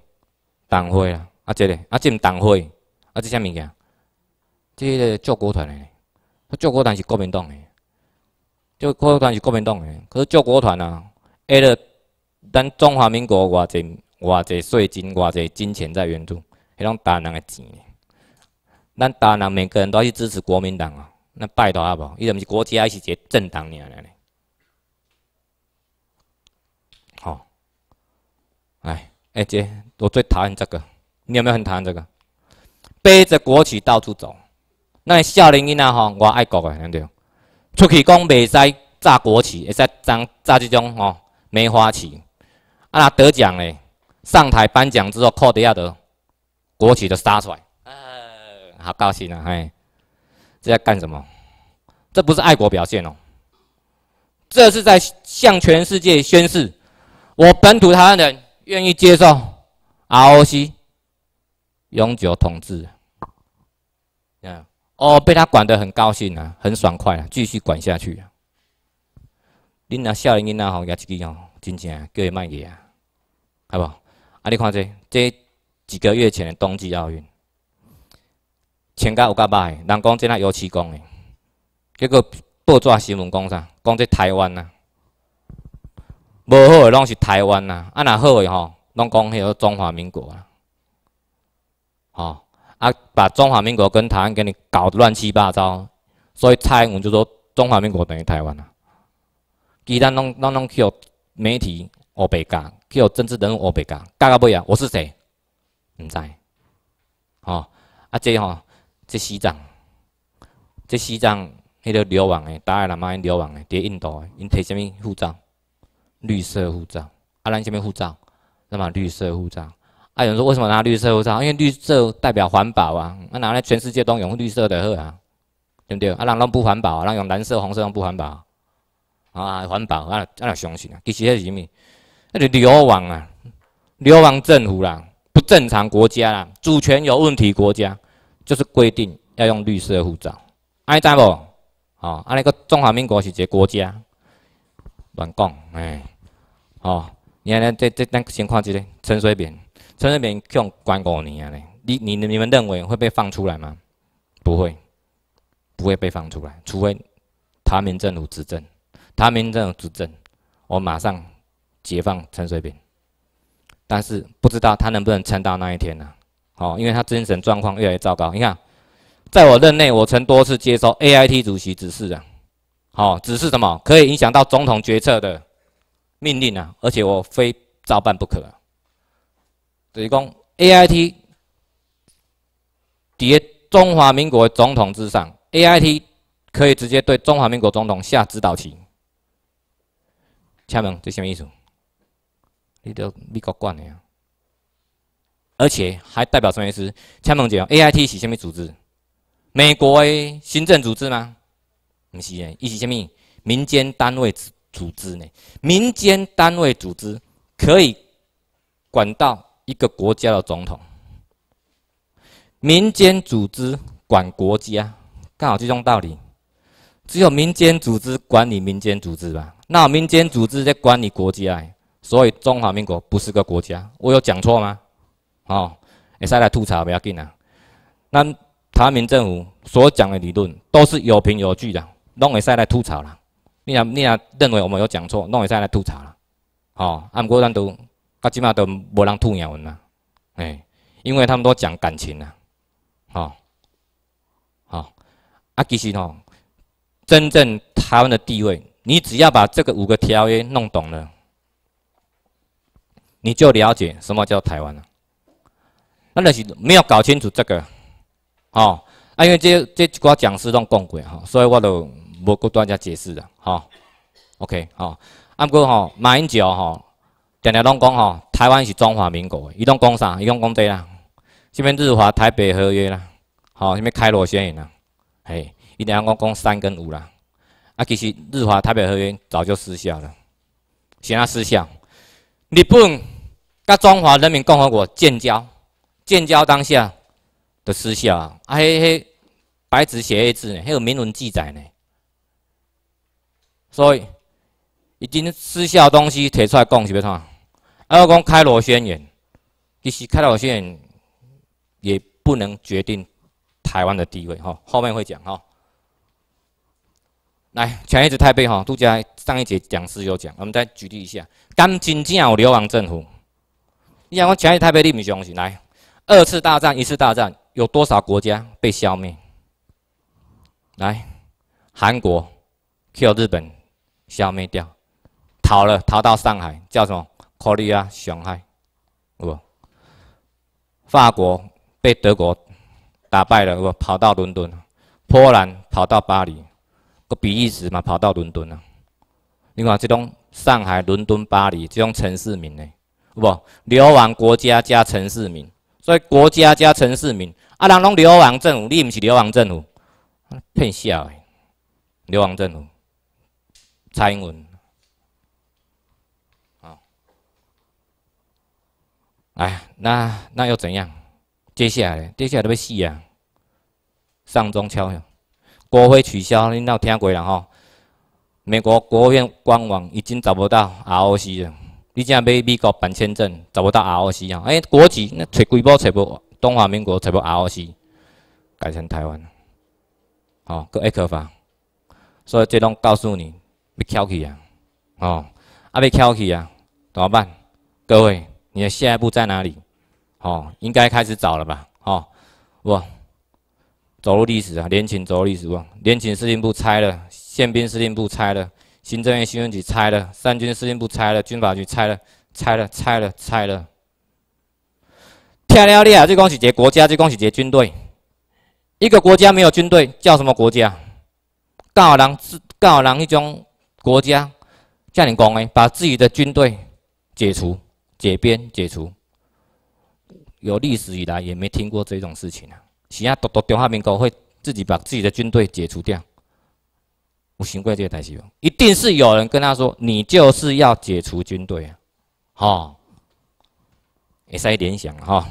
党会啊，啊这个啊进党会啊进虾米样？这救国团啊救国团是国民党诶，救国团是国民党诶。可是救国团啊，迄了咱中华民国外济外济税金外济金钱在援助，迄种大人诶钱。咱大人每个人都去支持国民党哦，那拜托啊无，伊毋是国家，伊是一个政党尔咧。哎哎姐，我最讨厌这个，你有没有很讨厌这个？背着国旗到处走，那夏令营呐哈，我爱国哎对，出去讲袂使炸国旗，会使张炸这种吼梅花旗，啊那得奖嘞，上台颁奖之后，靠底下的国旗都杀出来，啊，好高兴啊嘿，这在干什么？这不是爱国表现哦，这是在向全世界宣示，我本土台湾人。愿意接受 ROC 永久统治，嗯，哦，被他管得很高兴啊，很爽快啊，继续管下去。恁那少年囡仔吼也一支吼，真正叫伊卖嘢，系无？啊，你看这这几个月前的冬季奥运，请假有甲败，人讲这啊油漆工的，结果报纸新闻讲啥？讲这台湾呐。无好诶拢是台湾呐，啊若好诶吼，拢讲迄个中华民国啊，吼啊把中华民国跟台湾给你搞得乱七八糟，所以英文就说中华民国等于台湾啦。其他拢拢拢去互媒体黑白讲，互政治人物黑白讲，教到尾啊，我是谁？毋知。吼啊这吼，这西藏，这西藏迄个流亡诶，大个人民流亡诶，伫印度，诶，因摕啥物护照？绿色护照，阿兰前面护照，那么绿色护照，啊，有人说为什么拿绿色护照？因为绿色代表环保啊，那拿来全世界都用绿色的好啊，对不对？啊，人拢不环保，啊，人用蓝色、红色拢不环保，啊，环保，阿阿人相信啊。其实是什么？那是流亡啊，流亡政府啦，不正常国家啦，主权有问题国家，就是规定要用绿色护照。阿知无？哦，啊，那个中华民国是一个国家，乱讲，哎。哦，你看呢？这这咱先看这个陈水扁，陈水扁像关五年啊嘞，你你你们认为会被放出来吗？不会，不会被放出来，除非台民政府执政，台民政府执政，我马上解放陈水扁，但是不知道他能不能撑到那一天啊？哦，因为他精神状况越来越糟糕。你看，在我任内，我曾多次接受 AIT 主席指示啊，好，指示什么？可以影响到总统决策的。命令啊！而且我非照办不可。等于讲，A I T，在中华民国总统之上，A I T，可以直接对中华民国总统下指导棋。请问这什么意思？你都你管的呀？而且还代表什么意思？请问一下，A I T 是什么组织？美国的新政组织吗？不是诶，伊是什米民间单位。组织呢？民间单位组织可以管到一个国家的总统。民间组织管国家，刚好这种道理。只有民间组织管理民间组织吧？那民间组织在管理国家所以中华民国不是个国家？我有讲错吗？哦，也再来吐槽不要紧啊。那台民政府所讲的理论都是有凭有据的，让会再来吐槽啦。你啊，你啊，认为我们有讲错，那会再来吐槽啦。哦，不过咱都，到即码都无人吐英文啦。哎，因为他们都讲感情啦。哦，哦，啊，其实哦，真正台湾的地位，你只要把这个五个条约弄懂了，你就了解什么叫台湾了。那那是没有搞清楚这个，哦，啊，因为这这几个讲师都讲过哈，所以我就。无够多，加解释的，吼，OK，吼，啊，不过吼，马英九吼，常常拢讲吼，台湾是中华民国，伊拢讲啥？伊拢讲对啦，什物，日华台北合约啦，吼，什物开罗宣言啦，嘿，伊常常讲讲三跟五啦，啊，其实日华台北合约早就失效了，谁那失效？日本甲中华人民共和国建交，建交当下的失效，啊啊，嘿，白纸写黑字呢，还有明文记载呢。所以已经失效的东西提出来讲是不创？还有讲开罗宣言，其实开罗宣言也不能决定台湾的地位哈。后面会讲哈。来，前一之台北哈，杜家上一节讲师有讲，我们再举例一下，干真正有流亡政府。你想讲前一之台北你不相信？来？二次大战、一次大战有多少国家被消灭？来，韩国、去 i 日本。消灭掉，逃了，逃到上海，叫什么？科利亚上海，有不？法国被德国打败了，不？跑到伦敦，波兰跑到巴黎，个比利时嘛跑到伦敦啊。你看这种上海、伦敦、巴黎这种城市名呢，不？流亡国家加城市名，所以国家加城市名，啊，人拢流亡政府，你唔是流亡政府？骗笑诶，流亡政府。蔡英文，好，哎，那那又怎样？接下来，接下来都要死啊！上中超，国会取消，你那听过了吼？美国国务院官网已经找不到 R O C 了。你只要美国办签证，找不到 R O C 啊！哎，国籍那找几波找不，中华民国找不 R O C，改成台湾，好，个埃克法。所以这拢告诉你。被翘起啊！哦，啊被翘起啊！怎么办？各位，你的下一步在哪里？哦，应该开始找了吧？哦，哇！走入历史啊！联勤走入历史，联勤司令部拆了，宪兵司令部拆了，行政院新闻局拆了，三军司令部拆了，军法局拆了，拆了，拆了，拆了。，跳厉害！就恭喜个国家，就恭喜个军队。一个国家没有军队，叫什么国家？高雄郎是高人一种。国家叫你公安把自己的军队解除、解编、解除，有历史以来也没听过这种事情啊！谁啊？多多中华民国会自己把自己的军队解除掉？我行过这个台戏吗？一定是有人跟他说你就是要解除军队啊！哦，也再联想哈，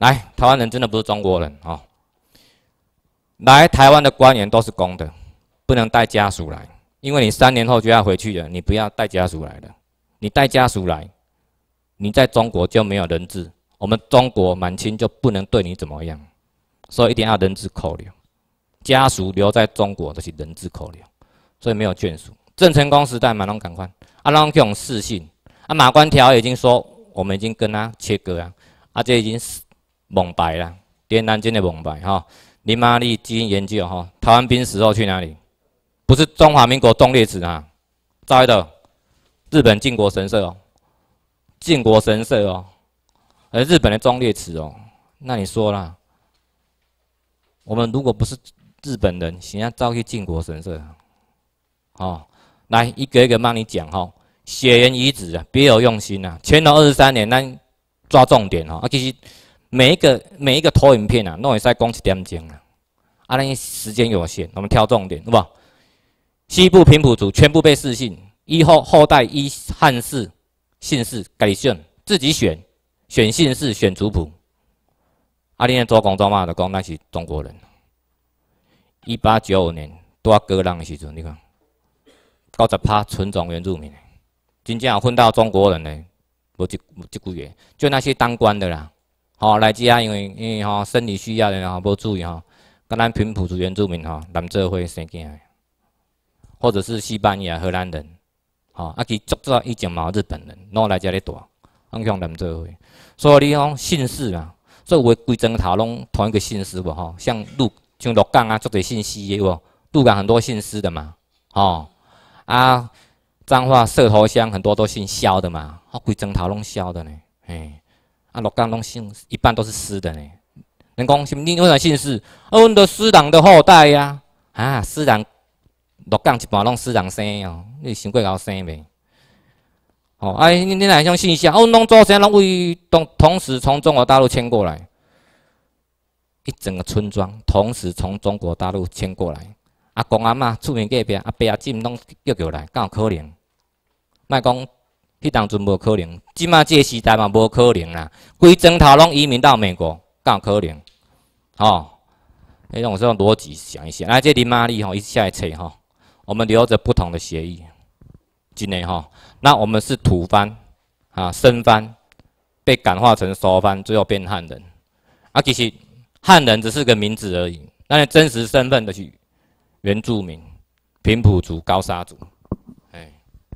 来，台湾人真的不是中国人哦，来，台湾的官员都是公的，不能带家属来。因为你三年后就要回去了，你不要带家属来了。你带家属来，你在中国就没有人质。我们中国满清就不能对你怎么样，所以一定要人质扣留，家属留在中国都是人质扣留，所以没有眷属。郑成功时代嘛，侬赶快，啊，侬这种事信，啊，马关条已经说我们已经跟他切割了，啊，这已经是蒙白了，连南京的蒙白哈，你妈你基因研究哈，台湾兵死后去哪里？不是中华民国忠烈祠啊，摘的日本靖国神社哦，靖国神社哦，而日本的忠烈祠哦，那你说啦，我们如果不是日本人，怎要造去靖国神社？哦，来一个一个帮你讲哈。血缘遗址啊，别有用心啊。乾隆二十三年，那抓重点哦。啊，其实每一个每一个投影片啊，弄会下讲一点钟啊，啊，那时间有限，我们挑重点是不？西部平埔族全部被释姓，以后后代依汉氏姓氏改姓，自己选，选姓氏选族谱。阿你的做工做嘛的，讲那是中国人。一八九五年，多割让的时阵，你看，九十怕纯种原住民，真正混到中国人呢，无一无一句言，就那些当官的啦，好来即下，因为因为哈生理需要的，哈无注意哦，跟咱平埔族原住民哈男做伙生囝。或者是西班牙、荷兰人，吼，啊，实足早以前嘛日本人，拢来这里住，咁向林做伙。所以你讲姓氏啊，所以我规整头拢同一个姓氏无吼，像陆像陆港啊，做侪姓氏的无，陆港很多姓氏的嘛，吼，啊，彰化社头乡很多都姓萧的嘛，啊，规整头拢萧的呢，嘿，啊，陆港拢姓，一般都是施的呢。人讲什么？你为啥姓氏？啊，问的施党的后代呀，啊，施党。六港一盘拢私人生哦，你想过猴生未？哦，哎，你你来种信息，啊？哦，拢做啥？拢为同同时从中国大陆迁过来，一整个村庄同时从中国大陆迁过来，阿公阿妈厝边隔壁阿伯阿婶拢叫过来，敢有可能？卖讲，迄当阵无可能，即嘛即个时代嘛无可能啦，规砖头拢移民到美国，敢可能？吼、哦，种用种逻辑想一想，来，即尼玛哩吼，伊写来册吼。我们留着不同的协议今年哈，那我们是土蕃啊，身藩，被感化成蕃藩，最后变汉人啊。其实汉人只是个名字而已，那真实身份的是原住民、平埔族、高沙族。哎，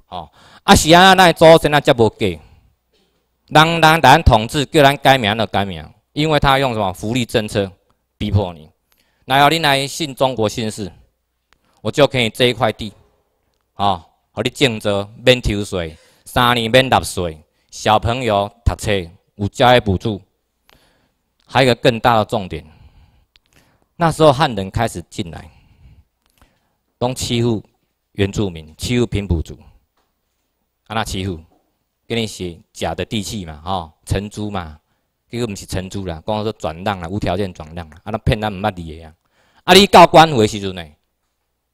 好啊，是啊，那祖先啊，这么改，当当咱统治叫咱改名就改名，因为他用什么福利政策逼迫你，那后你来信中国姓氏。我就可以这一块地，哦，和你种着，免抽水，三年免纳税，小朋友读书有教育补助。还有个更大的重点，那时候汉人开始进来，东欺负原住民，欺负贫苦族。安那欺负？给你写假的地契嘛，哦，承租嘛，这个不是承租啦，讲说转让啦，无条件转让啦，安那骗人唔捌理的呀？啊，你告官府时阵呢？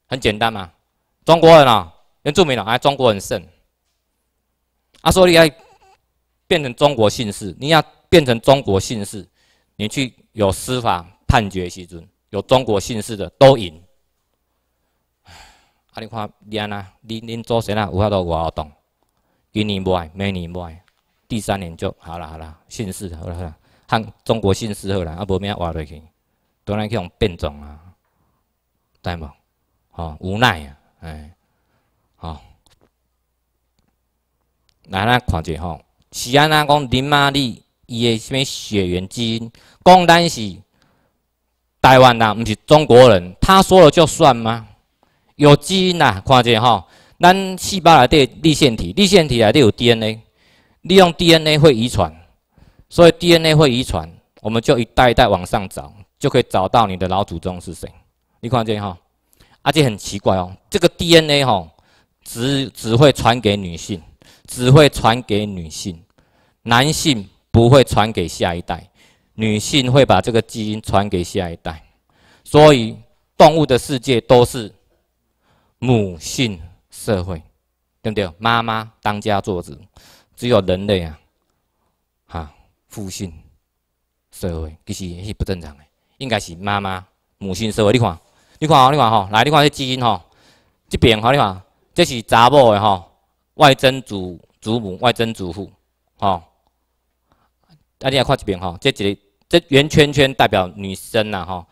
很简单嘛，中国人啊，原住民啊，还中国人胜。啊，苏利爱变成中国姓氏，你要变成中国姓氏，你去有司法判决时准，有中国姓氏的都赢。啊，你看，你安那，你你祖先啊有法度外国懂，今年爱，明年爱，第三年就好了，好了，姓氏好了，汉中国姓氏好了，啊，无咩活对去，当然去用变种啊，对冇？哦，无奈啊，哎，好，来咱看下吼，是安那讲林妈，丽伊个什么血缘基因？讲咱是台湾人，不是中国人。他说了就算吗？有基因啊，看下吼，咱细胞里底立线体，立线体内底有 DNA，利用 DNA 会遗传，所以 DNA 会遗传，我们就一代一代往上找，就可以找到你的老祖宗是谁。你看下吼。而且很奇怪哦，这个 DNA 哦，只只会传给女性，只会传给女性，男性不会传给下一代，女性会把这个基因传给下一代，所以动物的世界都是母性社会，对不对？妈妈当家作主，只有人类啊，哈父性社会其实也是不正常的，应该是妈妈母性社会。你看。你看哈，你看哈，来，你看这基因吼，这边吼，你看这是查某的吼，外曾祖祖母、外曾祖父，吼，啊你来看这边吼，这几个这圆圈圈代表女生呐吼，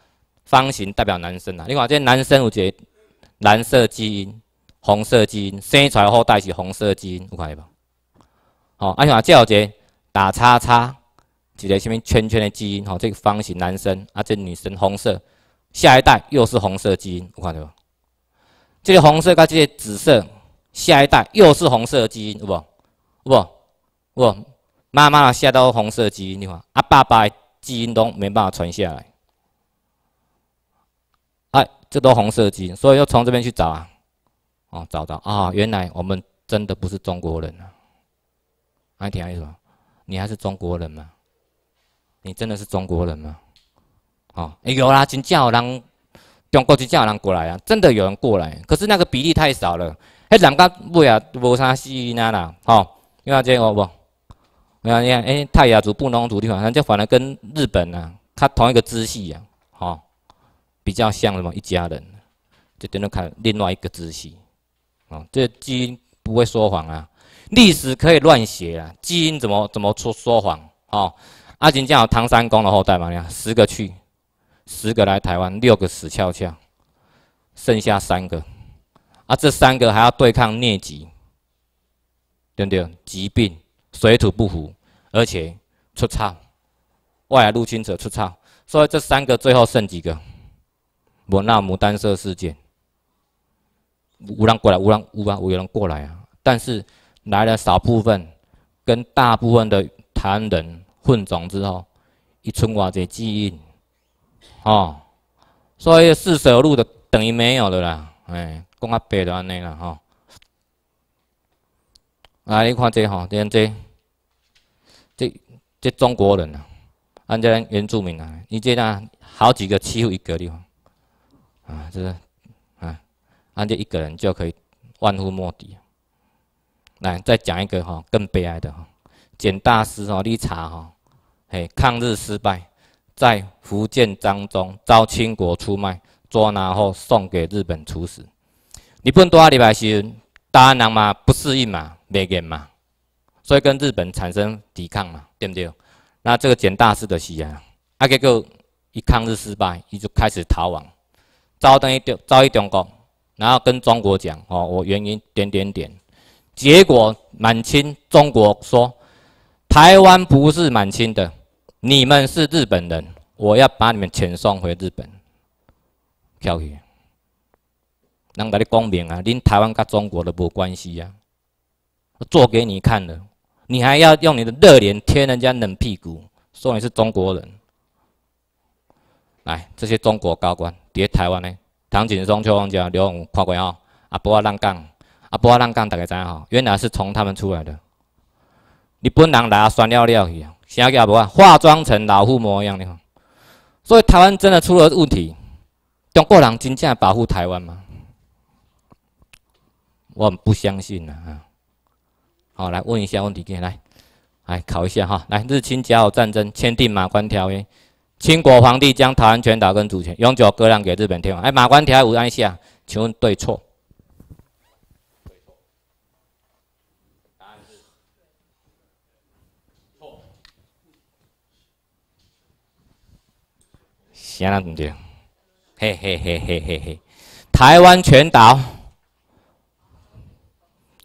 方形代表男生呐。你看这男生有一个蓝色基因、红色基因生出来后代是红色基因，你看无？好，啊你看这有一个打叉叉，一个下物圈圈的基因吼，这个方形男生，啊这女生红色。下一代又是红色基因，我看到，这些红色跟这些紫色，下一代又是红色基因，不不不，妈妈下到红色基因的话，阿爸爸基因都没办法传下来，哎，这都红色基因，所以要从这边去找啊，哦，找到啊，原来我们真的不是中国人啊，还听清说，你还是中国人吗？你真的是中国人吗？哦，有啦，真正有人，中国真正有人过来啊！真的有人过来，可是那个比例太少了。迄人家尾啊，无啥吸引呐啦。哦，你看这个不？你看，你看，哎，泰雅族、布农族地方，就反而跟日本呐，他同一个支系啊。哦，比较像什么一家人，就等于看另外一个支系。哦，这基因不会说谎啊！历史可以乱写啊，基因怎么怎么说说谎？哦，啊，真真有唐三公的后代嘛？你看，十个去。十个来台湾，六个死翘翘，剩下三个，啊，这三个还要对抗疟疾，对不对？疾病、水土不服，而且出差，外来入侵者出差，所以这三个最后剩几个？我那牡丹社事件，有人过来，有人，有人过来啊！但是来了少部分，跟大部分的台湾人混种之后，一村瓦解基因。哦，所以四舍路的等于没有的啦，哎，讲较白就安尼啦吼。来你看这吼，像这、这、这中国人呐，按这原住民呐，你这样好几个欺负一个方，啊，这是啊，按这一个人就可以万夫莫敌。来，再讲一个哈更悲哀的哈，蒋大师哦，你查哈，哎，抗日失败。在福建漳州，遭清国出卖，捉拿后送给日本处死。你不能多讲礼拜是大汉人嘛，不适应嘛，没忍嘛，所以跟日本产生抵抗嘛，对不对？那这个简大事的戏啊！阿杰哥一抗日失败，一就开始逃亡，招等于丢招一中国，然后跟中国讲哦，我原因点点点。结果满清中国说，台湾不是满清的。你们是日本人，我要把你们遣送回日本。钓鱼，哪达的公民啊？连台湾跟中国人无关系呀！做给你看的，你还要用你的热脸贴人家冷屁股，说你是中国人。来，这些中国高官，第台湾呢？唐景崧、丘逢甲、刘永宽过来哦。啊，不要乱讲，啊，不要乱讲，大家知影哦。原来是从他们出来的。你本人来啊，酸尿尿去。啥给无啊？化妆成老虎模样的，所以台湾真的出了问题。中国人真正保护台湾吗？我不相信了啊！好，来问一下问题，来来考一下哈。来，日清甲午战争签订马关条约，清国皇帝将台湾全岛跟主权永久割让给日本天皇。哎，马关条约有关系啊？请问对错？是啊，同学，嘿嘿嘿嘿嘿嘿，台湾全岛，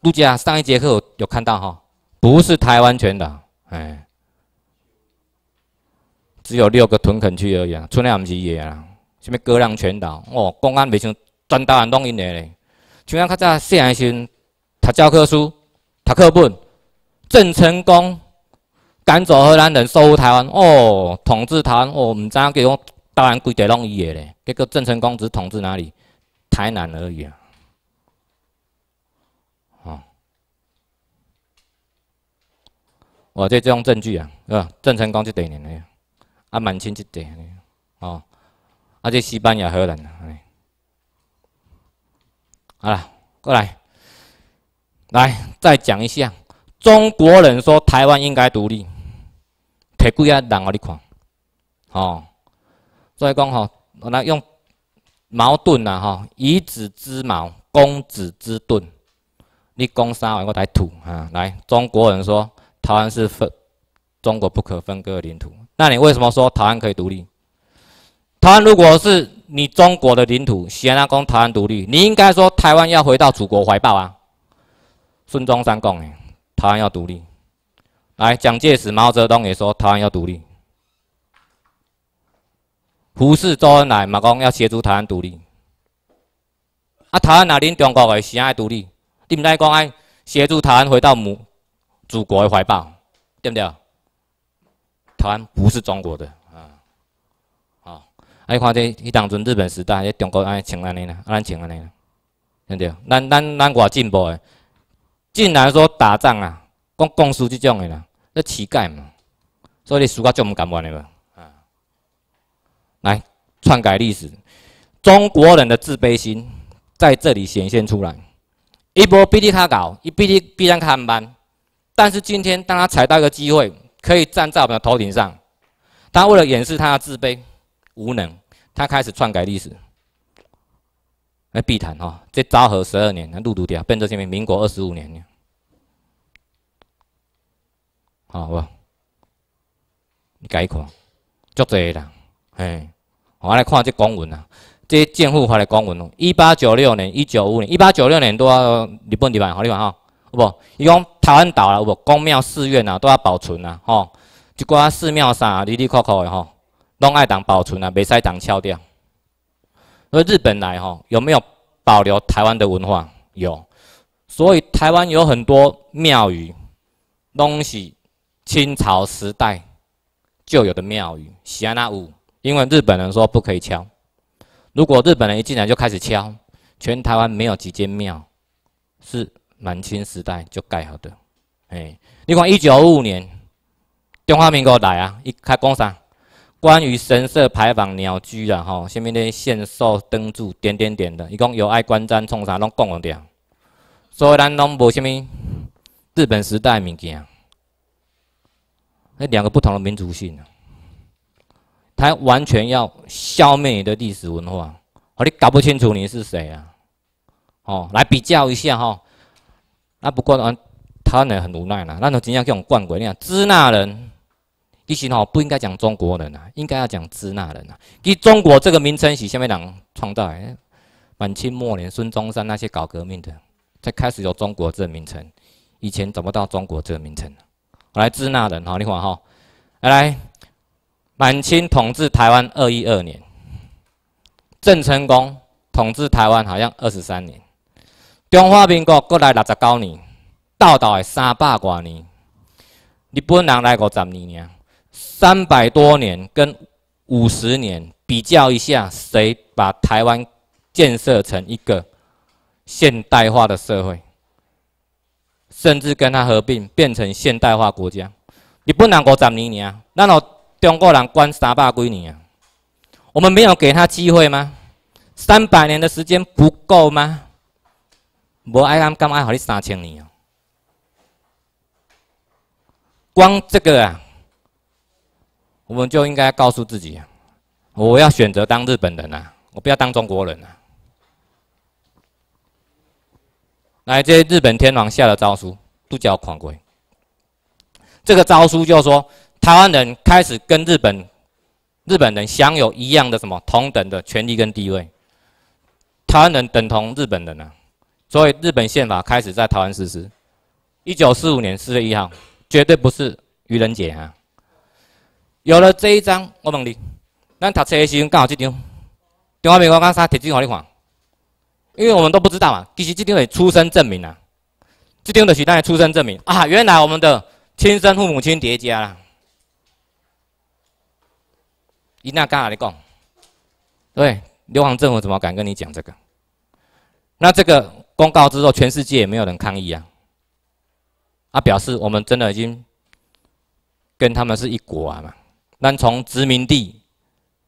杜姐上一节课有看到哈，不是台湾全岛，哎，只有六个屯垦区而已，啊，来阿毋是野啊，什物割让全岛，哦，公安未像真人然因诶咧，像咱较早细汉时读教科书、读课本，郑成功赶走荷兰人，收复台湾，哦，统治台湾，哦，毋知影叫讲。当然，规地拢伊个咧。结果郑成功只统治哪里？台南而已啊。哦，我这用证据啊，是吧？郑成功这等人咧，啊满清这等人，哦，啊这西班牙、荷兰。好啦，过来，来再讲一下，中国人说台湾应该独立，摕几啊！人互你看，哦。所以讲吼，我来用矛盾啦吼，以子之矛攻子之盾。你攻啥话，我来吐啊，来，中国人说，台湾是分中国不可分割的领土。那你为什么说台湾可以独立？台湾如果是你中国的领土，谁来攻台湾独立？你应该说台湾要回到祖国怀抱啊。孙中山讲，台湾要独立。来，蒋介石、毛泽东也说台湾要独立。胡适、周恩来嘛讲要协助台湾独立，啊，台湾哪恁中国会生爱独立？你毋知讲爱协助台湾回到母祖国的怀抱，对不对？台湾不是中国的啊！啊，爱看这，迄当阵日本时代，迄中国爱穿安尼啦，咱穿安尼啦，对不对？咱咱咱外进步的，竟然说打仗啊，讲讲输即种的啦，那乞丐嘛，所以输到足毋甘愿的嘛。来篡改历史，中国人的自卑心在这里显现出来。一波利他搞，一利必然他搬。但是今天，当他踩到一个机会，可以站在我们的头顶上，他为了掩饰他的自卑、无能，他开始篡改历史。来避谈哈，这昭和十二年，那陆读掉，变成些名，民国二十五年。好不？你改款，做对人，哎，我来看这公文啊，这政府发的公文哦。一八九六年、一九五年、一八九六年都要日本地方，好地方哈，好不伊讲台湾岛啦，有无公庙、寺院啊，都要保存啊，吼。一寡寺庙啥，里里口口的吼，拢爱当保存啊，未使当敲掉。所以日本来吼，有没有保留台湾的文化？有。所以台湾有很多庙宇，拢是清朝时代就有的庙宇，是安那有？因为日本人说不可以敲，如果日本人一进来就开始敲，全台湾没有几间庙是满清时代就盖好的。哎，你看一九五五年中华民国来啊，一开工啥，关于神社牌坊鸟居啦，吼，面那的献寿灯柱点点点的，一共有碍观瞻冲啥拢供了掉，所以咱拢无什么日本时代物件，那两个不同的民族性。他完全要消灭你的历史文化，哦，你搞不清楚你是谁啊？哦，来比较一下哈。那不过呢，他呢很无奈呐。那种怎样叫我们灌鬼？你想，支那人，以前哦不应该讲中国人啊，应该要讲支那人啊。实中国这个名称是下面人创造，晚清末年孙中山那些搞革命的才开始有中国这个名称，以前找不到中国这个名称。我来支那人，好，你看哈，来。满清统治台湾二一二年，郑成功统治台湾好像二十三年，中华民国过来六十九年，到到的三百多年，日本人来五十二年，三百多年跟五十年比较一下，谁把台湾建设成一个现代化的社会，甚至跟他合并变成现代化国家？日本人五十二年，那我。中国人关三百鬼女啊，我们没有给他机会吗？三百年的时间不够吗？我爱干干嘛好你三千年啊！光这个啊，我们就应该告诉自己，啊，我要选择当日本人呐，我不要当中国人呐。来，这日本天皇下了诏书都叫狂鬼，这个诏书就说。台湾人开始跟日本日本人享有一样的什么同等的权利跟地位，台湾人等同日本人啊，所以日本宪法开始在台湾实施。一九四五年四月一号，绝对不是愚人节啊！有了这一张，我问你，咱读册的时候刚好这张，中华民国刚讲啥？特地给你看，因为我们都不知道嘛。其实这张是出生证明啊，这张的许丹的出生证明啊，原来我们的亲生父母亲叠加。伊那干阿里讲？对，琉球政府怎么敢跟你讲这个？那这个公告之后，全世界也没有人抗议啊。啊，表示我们真的已经跟他们是一国啊嘛。那从殖民地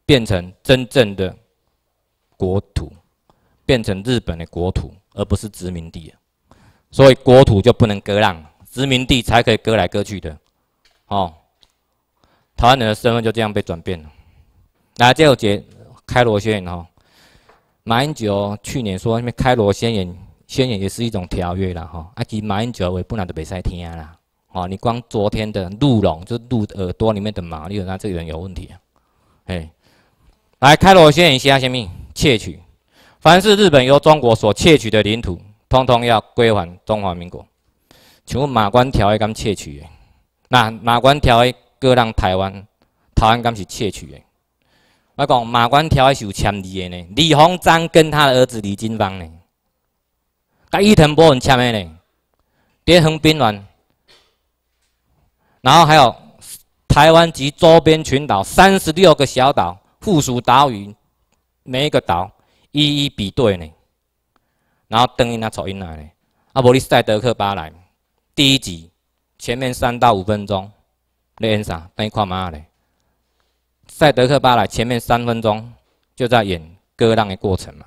变成真正的国土，变成日本的国土，而不是殖民地啊。所以国土就不能割让，殖民地才可以割来割去的。哦，台湾人的身份就这样被转变了。来，最后解《开罗宣言》哦。马英九去年说：“那《开罗宣言》宣言也是一种条约了哈。”啊，实马英九，我本来都没在听啦。哦，你光昨天的鹿茸，就鹿耳朵里面的毛，你有哪这个人有问题？哎，来，《开罗宣言》写下先窃取，凡是日本由中国所窃取的领土，通通要归还中华民国。请问《马关条约》敢窃取的？那《马关条约》割让台湾，台湾敢是窃取的？我讲马关条约是有签字的呢，李鸿章跟他的儿子李金芳呢，甲伊藤博文签的呢，叠恒兵馆，然后还有台湾及周边群岛三十六个小岛附属岛屿每一个岛一一比对呢，然后登于那草因来呢，阿无你斯德克巴来第一集前面三到五分钟，你演啥？等伊看嘛嘞？在德克巴莱前面三分钟就在演割让的过程嘛，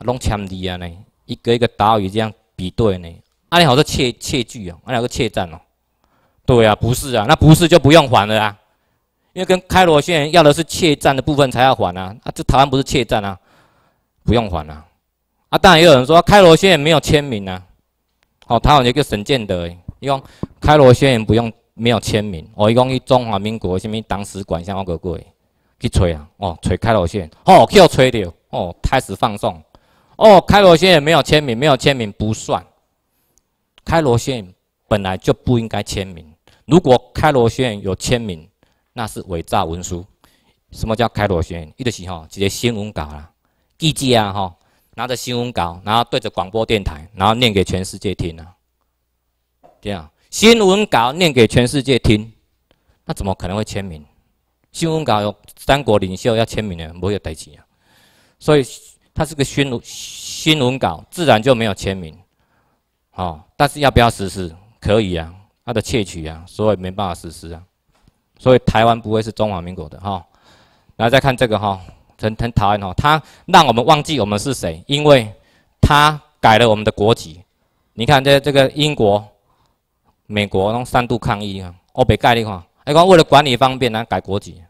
弄枪的啊呢，一个一个岛屿这样比对呢，阿你好像窃窃据哦，阿两个窃占哦，对啊，不是啊，那不是就不用还了啊，因为跟开罗宣言要的是窃占的部分才要还啊，啊这台湾不是窃占啊，不用还啊，啊当然也有人说开罗宣言没有签名啊，哦台湾有个沈建德用开罗宣言不用。没有签名，我一共去中华民国什么党史馆，像我哥哥去找啊，哦，找开罗县，哦，去要找到，哦，开始放送，哦，开罗县没有签名，没有签名不算，开罗县本来就不应该签名，如果开罗县有签名，那是伪造文书。什么叫开罗县？一个是吼，直接新闻稿啦，记者吼，拿着新闻稿，然后对着广播电台，然后念给全世界听啊，这样。新闻稿念给全世界听，那怎么可能会签名？新闻稿有三国领袖要签名的，没有代签啊。所以它是个新新闻稿，自然就没有签名。好，但是要不要实施？可以啊，它的窃取啊，所以没办法实施啊。所以台湾不会是中华民国的哈。然后再看这个哈，很很讨厌哈，它让我们忘记我们是谁，因为它改了我们的国籍。你看这这个英国。美国拢三度抗议啊！我白改你看，你讲为了管理方便来改国籍，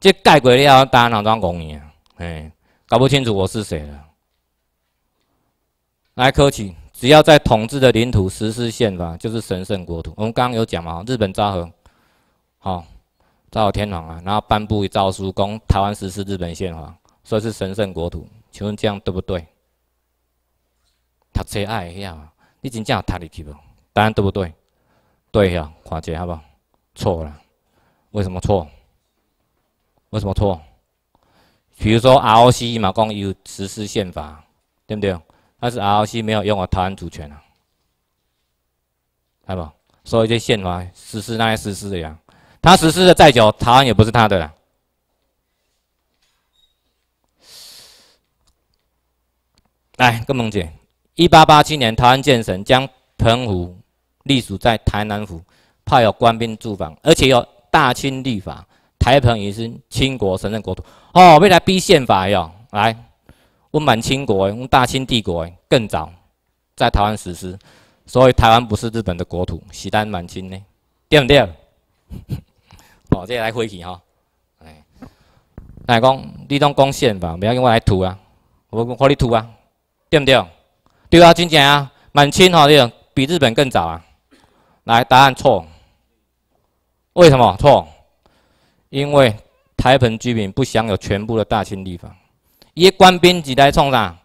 这改国大家当那种工啊？哎，搞不清楚我是谁了。来科举，只要在统治的领土实施宪法，就是神圣国土。我们刚刚有讲嘛，日本昭和，好，昭和天皇啊，然后颁布一诏书，供台湾实施日本宪法，说是神圣国土，请问这样对不对？读册也会晓，你真正读入去不？答案对不对？对呀，化解好不好？错了，为什么错？为什么错？比如说 ROC 嘛，刚有实施宪法，对不对？但是 ROC 没有用到台湾主权啊，来吧，所以这宪法实施那些实施的呀，他实施的再久，台湾也不是他的。来，跟梦姐，一八八七年，台湾建省，将澎湖。隶属在台南府，派有官兵驻防，而且有大清立法，台澎也是清国神圣国土。哦，未来逼宪法哟，来，我满清国，我们大清帝国更早在台湾实施，所以台湾不是日本的国土，岂单满清呢？对不对？哦，这来回去哈，哎，那讲你当贡献吧，不要跟我来吐啊，我我跟你吐啊，对不对？对啊，真正啊，满清哦，对，比日本更早啊。来，答案错。为什么错？因为台澎居民不享有全部的大清地方。一些官兵是在从啥？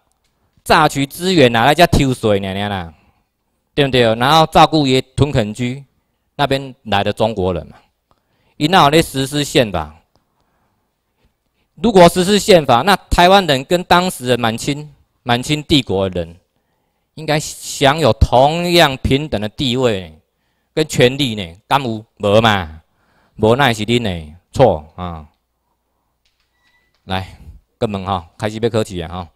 榨取资源啊，在叫抽水，奶奶啦，对不对？然后照顾爷些屯垦区那边来的中国人嘛。因那有咧实施宪法。如果实施宪法，那台湾人跟当时的满清满清帝国人应该享有同样平等的地位。跟权力呢，敢有无嘛？无那是恁的错啊！来，哥门哈，开始要客气。啊！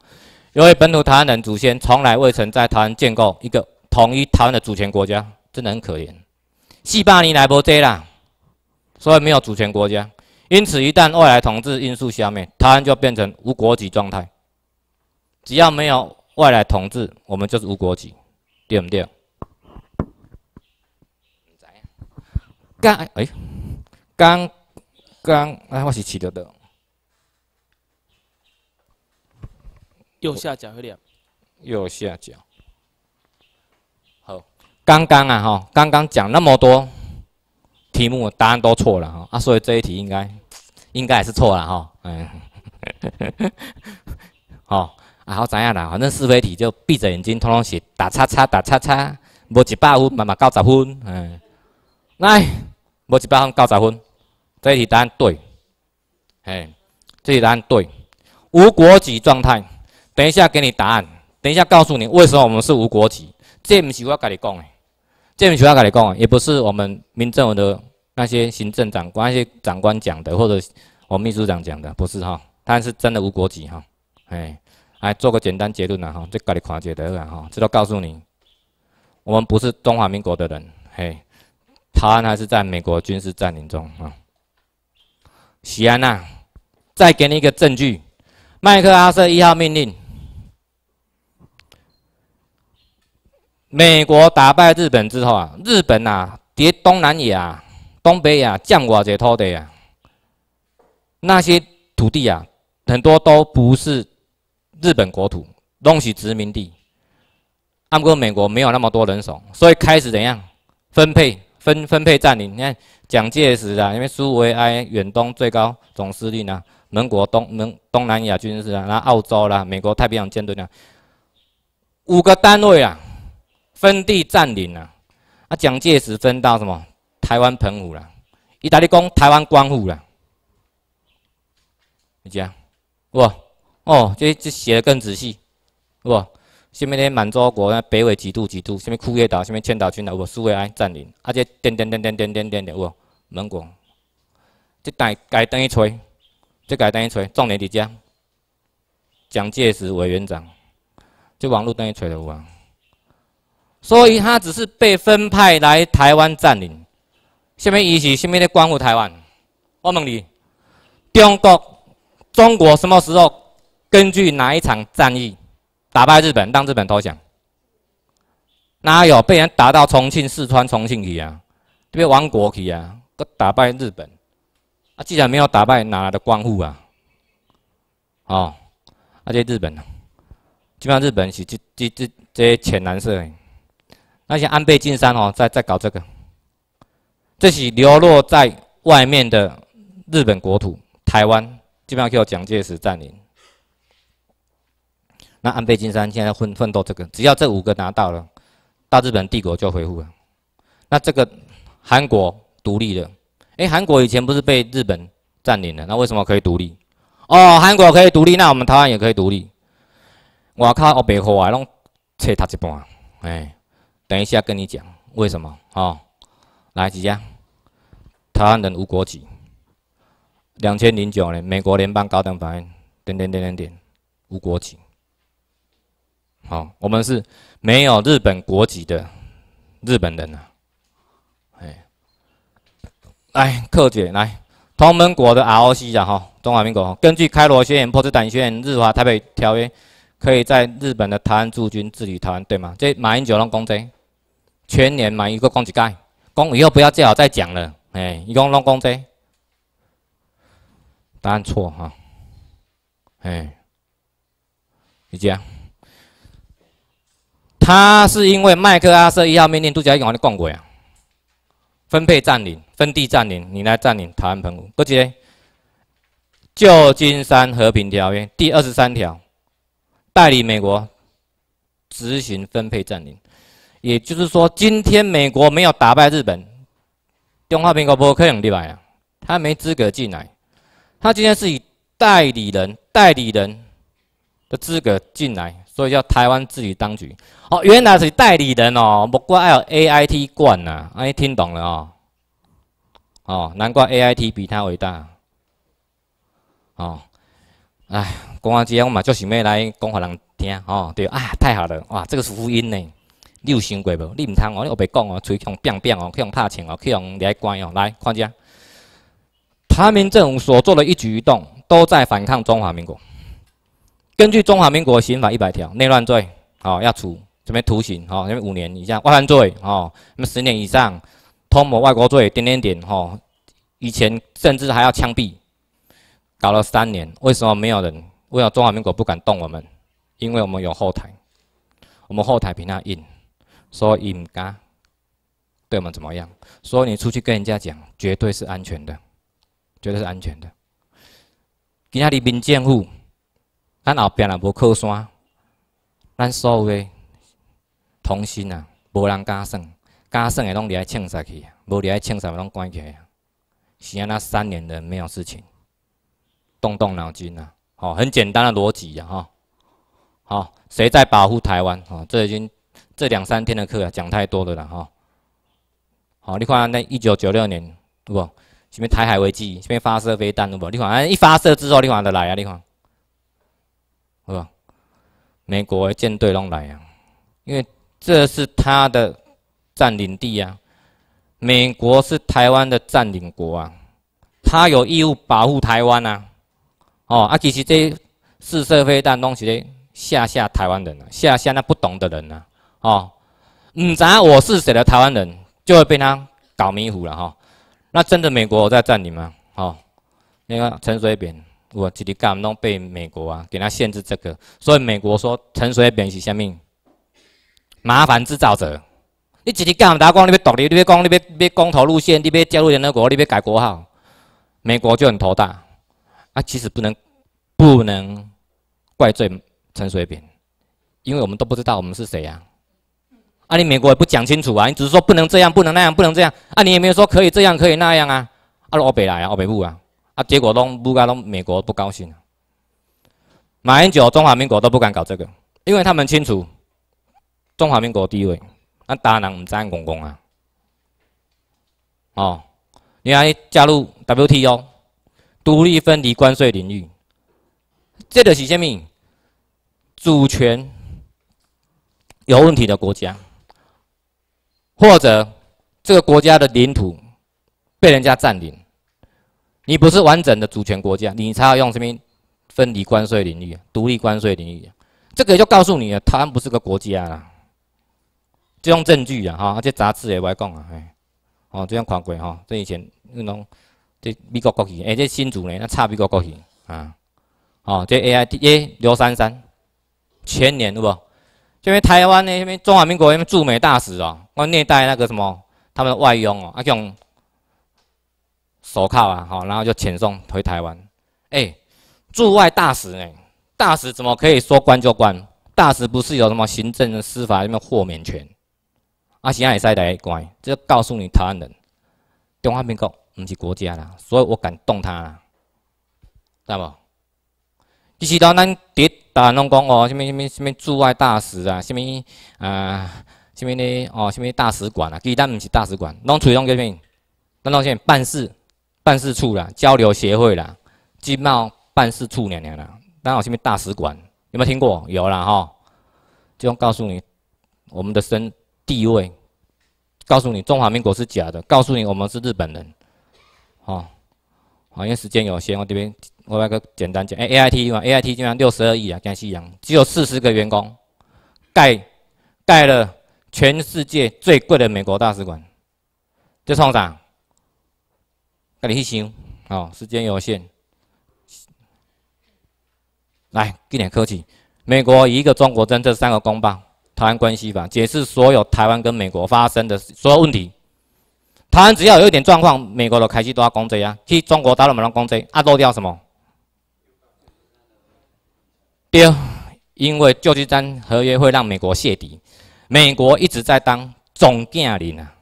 因为本土台湾人祖先从来未曾在台湾建构一个统一台湾的主权国家，真的很可怜。四八年来无这啦，所以没有主权国家。因此，一旦外来统治因素消灭，台湾就变成无国籍状态。只要没有外来统治，我们就是无国籍，对不对？刚哎，刚刚哎，我是起得的。右下角有点，右下角。好，刚刚啊哈，刚刚讲那么多题目答案都错了哈，啊，所以这一题应该应该也是错了哈，嗯。好啊，好怎样啦？反正是非题就闭着眼睛，通通是打叉叉打叉叉，无一百分慢慢九十分，嗯，来。我一百分九十分，这一题答案对，嘿，这一题答案对。无国籍状态，等一下给你答案，等一下告诉你为什么我们是无国籍。这不是我跟你讲的，这不是我跟你讲的，也不是我们民政委的那些行政长官、那些长官讲的，或者我秘书长讲的，不是哈，但是真的无国籍哈，哎，来做个简单结论啊哈，这家你夸就的了哈，这都告诉你，我们不是中华民国的人，嘿。台湾还是在美国军事占领中啊。西安呐，再给你一个证据：麦克阿瑟一号命令。美国打败日本之后啊，日本呐，叠东南亚、东北亚，降我这土地啊，那些土地啊，很多都不是日本国土，都是殖民地。按过美国没有那么多人手，所以开始怎样分配？分分配占领，你看蒋介石啊，因为苏维埃远东最高总司令啊，盟国东盟东南亚军事啊，然后澳洲啦，美国太平洋舰队啦，五个单位啊，分地占领啊，啊蒋介石分到什么？台湾澎湖啦，意大利攻台湾关户啦，你讲，哇，哦，这这写的更仔细，哇。什么的满洲国，北纬几度几度？什么库页岛，什么千岛群岛，我苏维埃占领。啊，且点点点点点点点，我蒙古，这改该等于谁？这该等于谁？重点是讲，蒋介石委员长，这王禄等于谁了？所以，他只是被分派来台湾占领。下面意是什么的关乎台湾？我问你，中国中国什么时候根据哪一场战役？打败日本，让日本投降，哪有被人打到重庆、四川、重庆去啊？这边亡国去啊？打败日本，啊，既然没有打败，哪来的光复啊？哦，啊，些日本呢？基本上日本是这这这这些浅蓝色，那些安倍晋三哦，在在搞这个，这是流落在外面的日本国土，台湾基本上叫蒋介石占领。那安倍晋三现在奋奋斗这个，只要这五个拿到了，大日本帝国就恢复了。那这个韩国独立了，哎，韩国以前不是被日本占领了，那为什么可以独立？哦，韩国可以独立，那我们台湾也可以独立。我靠，我背后还弄切他一半，哎，等一下跟你讲为什么。好，来几家？台湾人无国籍。两千零九年，美国联邦高等法院，等等等等等，无国籍。好，我们是没有日本国籍的日本人啊。哎，来客姐来，同盟国的 r o C 啊哈，中华民国根据开罗宣言、波茨坦宣言、日华台北条约，可以在日本的台湾驻军治理台湾，对吗？这马英九拢讲职，全年买一个公职盖，公以后不要最好再讲了，哎，一共拢讲职，答案错哈，哎，李姐。他是因为麦克阿瑟一号命令，杜嘉永皇帝的共鬼啊，分配占领、分地占领，你来占领台湾澎湖。各位，旧金山和平条约第二十三条，代理美国执行分配占领，也就是说，今天美国没有打败日本，中华民国不可能例外啊，他没资格进来，他今天是以代理人、代理人的资格进来。所以叫台湾自己当局，哦，原来是代理人哦，莫怪还有 AIT 惯呐，哎，听懂了哦，哦，难怪 AIT 比他伟大，哦，哎，讲啊只，我嘛就是要来讲给人听哦，对，啊，太好了，哇，这个是福音呢，你有想过无？你唔通哦，你我白讲哦，嘴用扁扁哦，去用拍枪哦，去用来关哦，来看下。台民政府所做的一举一动，都在反抗中华民国。根据中华民国刑法一百条，内乱罪，哦，要处什么徒刑，哦，那么五年以下；外乱罪，哦，那么十年以上；通谋外国罪，点点点，哦，以前甚至还要枪毙。搞了三年，为什么没有人？为什么中华民国不敢动我们？因为我们有后台，我们后台比他硬，所以不敢对我们怎么样。所以你出去跟人家讲，绝对是安全的，绝对是安全的。今他的民政户。咱后壁若无靠山，咱所有诶同心啊，无人敢算，敢算诶，拢掠爱清杀去，无离爱清晒，拢关起来。是安那三年的没有事情，动动脑筋啊，吼，很简单的逻辑呀，吼。好，谁在保护台湾？哦，这已经这两三天的课讲太多了了，吼。好，你看那一九九六年，有不？前物台海危机，前物发射飞弹，有不？你看，一发射之后，你看得来啊？你看。好吧？美国舰队拢来啊，因为这是他的占领地啊。美国是台湾的占领国啊，他有义务保护台湾呐。哦，啊，其实这四射飞弹东西吓吓台湾人啊，吓吓那不懂的人啊。哦，唔知我是谁的台湾人，就会被他搞迷糊了哈。那真的美国在占领吗？哦，那个陈水扁。我吉啲搞唔动，被美国啊，给他限制这个，所以美国说陈水扁是虾米麻烦制造者。你吉啲干唔达，讲你要独立，你要讲你要要公投路线，你要加入联合国，你要改国号，美国就很头大。啊，其实不能不能怪罪陈水扁，因为我们都不知道我们是谁啊。啊，你美国也不讲清楚啊，你只是说不能这样，不能那样，不能这样。啊，你也没有说可以这样，可以那样啊？啊，罗北来啊，罗北部啊。啊，结果拢不干，拢美国不高兴。马英九中华民国都不敢搞这个，因为他们清楚中华民国地位，那当然唔赞公公啊。哦，你还加入 WTO，独立分离关税领域，这个是什么？主权有问题的国家，或者这个国家的领土被人家占领。你不是完整的主权国家，你才要用什么？分离关税领域，独立关税领域。这个就告诉你了，湾不是个国家。啦。这种证据啊，哈，这杂志也歪讲啊，嘿，哦，这样看过哈，这以前那种，这美国国旗，诶这新竹呢，那差美国国旗啊，哦，这 AIDA 刘珊珊，前年是不？这边台湾的什边中华民国那边驻美大使哦，我那代那个什么，他们的外佣哦，啊，用种。手铐啊，好，然后就遣送回台湾。哎，驻外大使，哎，大使怎么可以说关就关？大使不是有什么行政、司法什么豁免权？啊，现在也塞来关，这告诉你台湾人，中华民国不是国家啦，所以我敢动他，道无。其实到咱伫啊，拢讲哦，什么什么什么驻外大使啊，什么啊，什么咧，哦，什么大使馆啊，其实咱不是大使馆，拢处于那种叫咱拢东西办事。办事处啦，交流协会啦，经贸办事处娘娘啦，当然我前面大使馆有没有听过？有了哈，就告诉你我们的身地位，告诉你中华民国是假的，告诉你我们是日本人，好，好，因为时间有限，我这边我来个简单讲，哎，A I T 嘛，A I T 竟然六十二亿啊，江西洋只有四十个员工，盖盖了全世界最贵的美国大使馆，这创啥？那你去想，哦，时间有限。来，给点客气。美国一个中国政策，三个公报，台湾关系法，解释所有台湾跟美国发生的所有问题。台湾只要有一点状况，美国的开始都要攻击啊，去中国打了马上攻击，阿漏掉什么？掉，因为就是咱合约会让美国泄底，美国一直在当总经领啊，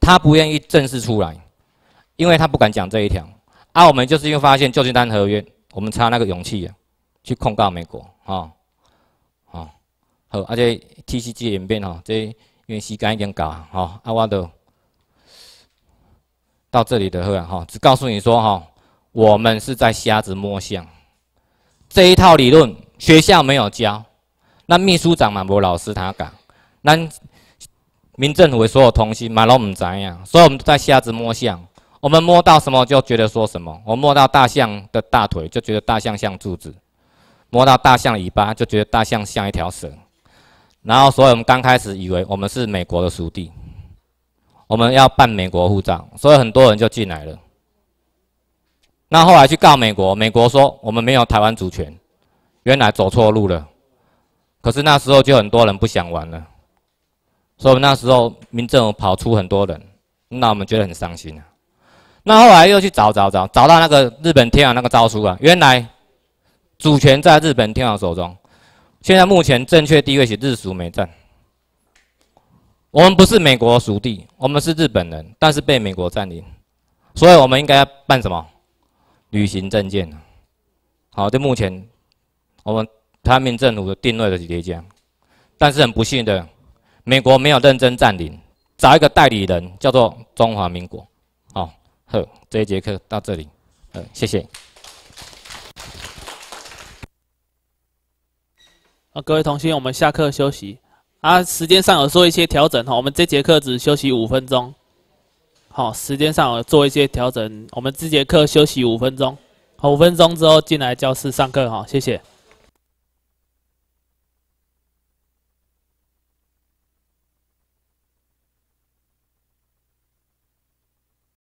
他不愿意正式出来。因为他不敢讲这一条，啊，我们就是因为发现旧金山合约，我们差那个勇气啊，去控告美国，啊、吼，好，而且 T C G 演变吼，这因为时间已经够了，吼，啊，我都到这里的好啊，吼，只告诉你说，吼，我们是在瞎子摸象，这一套理论学校没有教，那秘书长马博老师他讲，那民政府的所有同事嘛拢唔知呀，所以我们在瞎子摸象。我们摸到什么就觉得说什么。我摸到大象的大腿，就觉得大象像柱子；摸到大象尾巴，就觉得大象像一条蛇。然后，所以我们刚开始以为我们是美国的属地，我们要办美国护照，所以很多人就进来了。那后来去告美国，美国说我们没有台湾主权，原来走错路了。可是那时候就很多人不想玩了，所以那时候民政府跑出很多人，那我们觉得很伤心啊。那后来又去找找找，找到那个日本天皇那个诏书啊，原来主权在日本天皇手中，现在目前正确地位是日属美占。我们不是美国属地，我们是日本人，但是被美国占领，所以我们应该要办什么？旅行证件。好，就目前我们台民政府的定位的叠加，但是很不幸的，美国没有认真占领，找一个代理人叫做中华民国。好，这一节课到这里，嗯，谢谢。啊，各位同学，我们下课休息。啊，时间上有做一些调整哈，我们这节课只休息五分钟。好，时间上有做一些调整，我们这节课休息五分钟。好，五分钟之后进来教室上课哈，谢谢。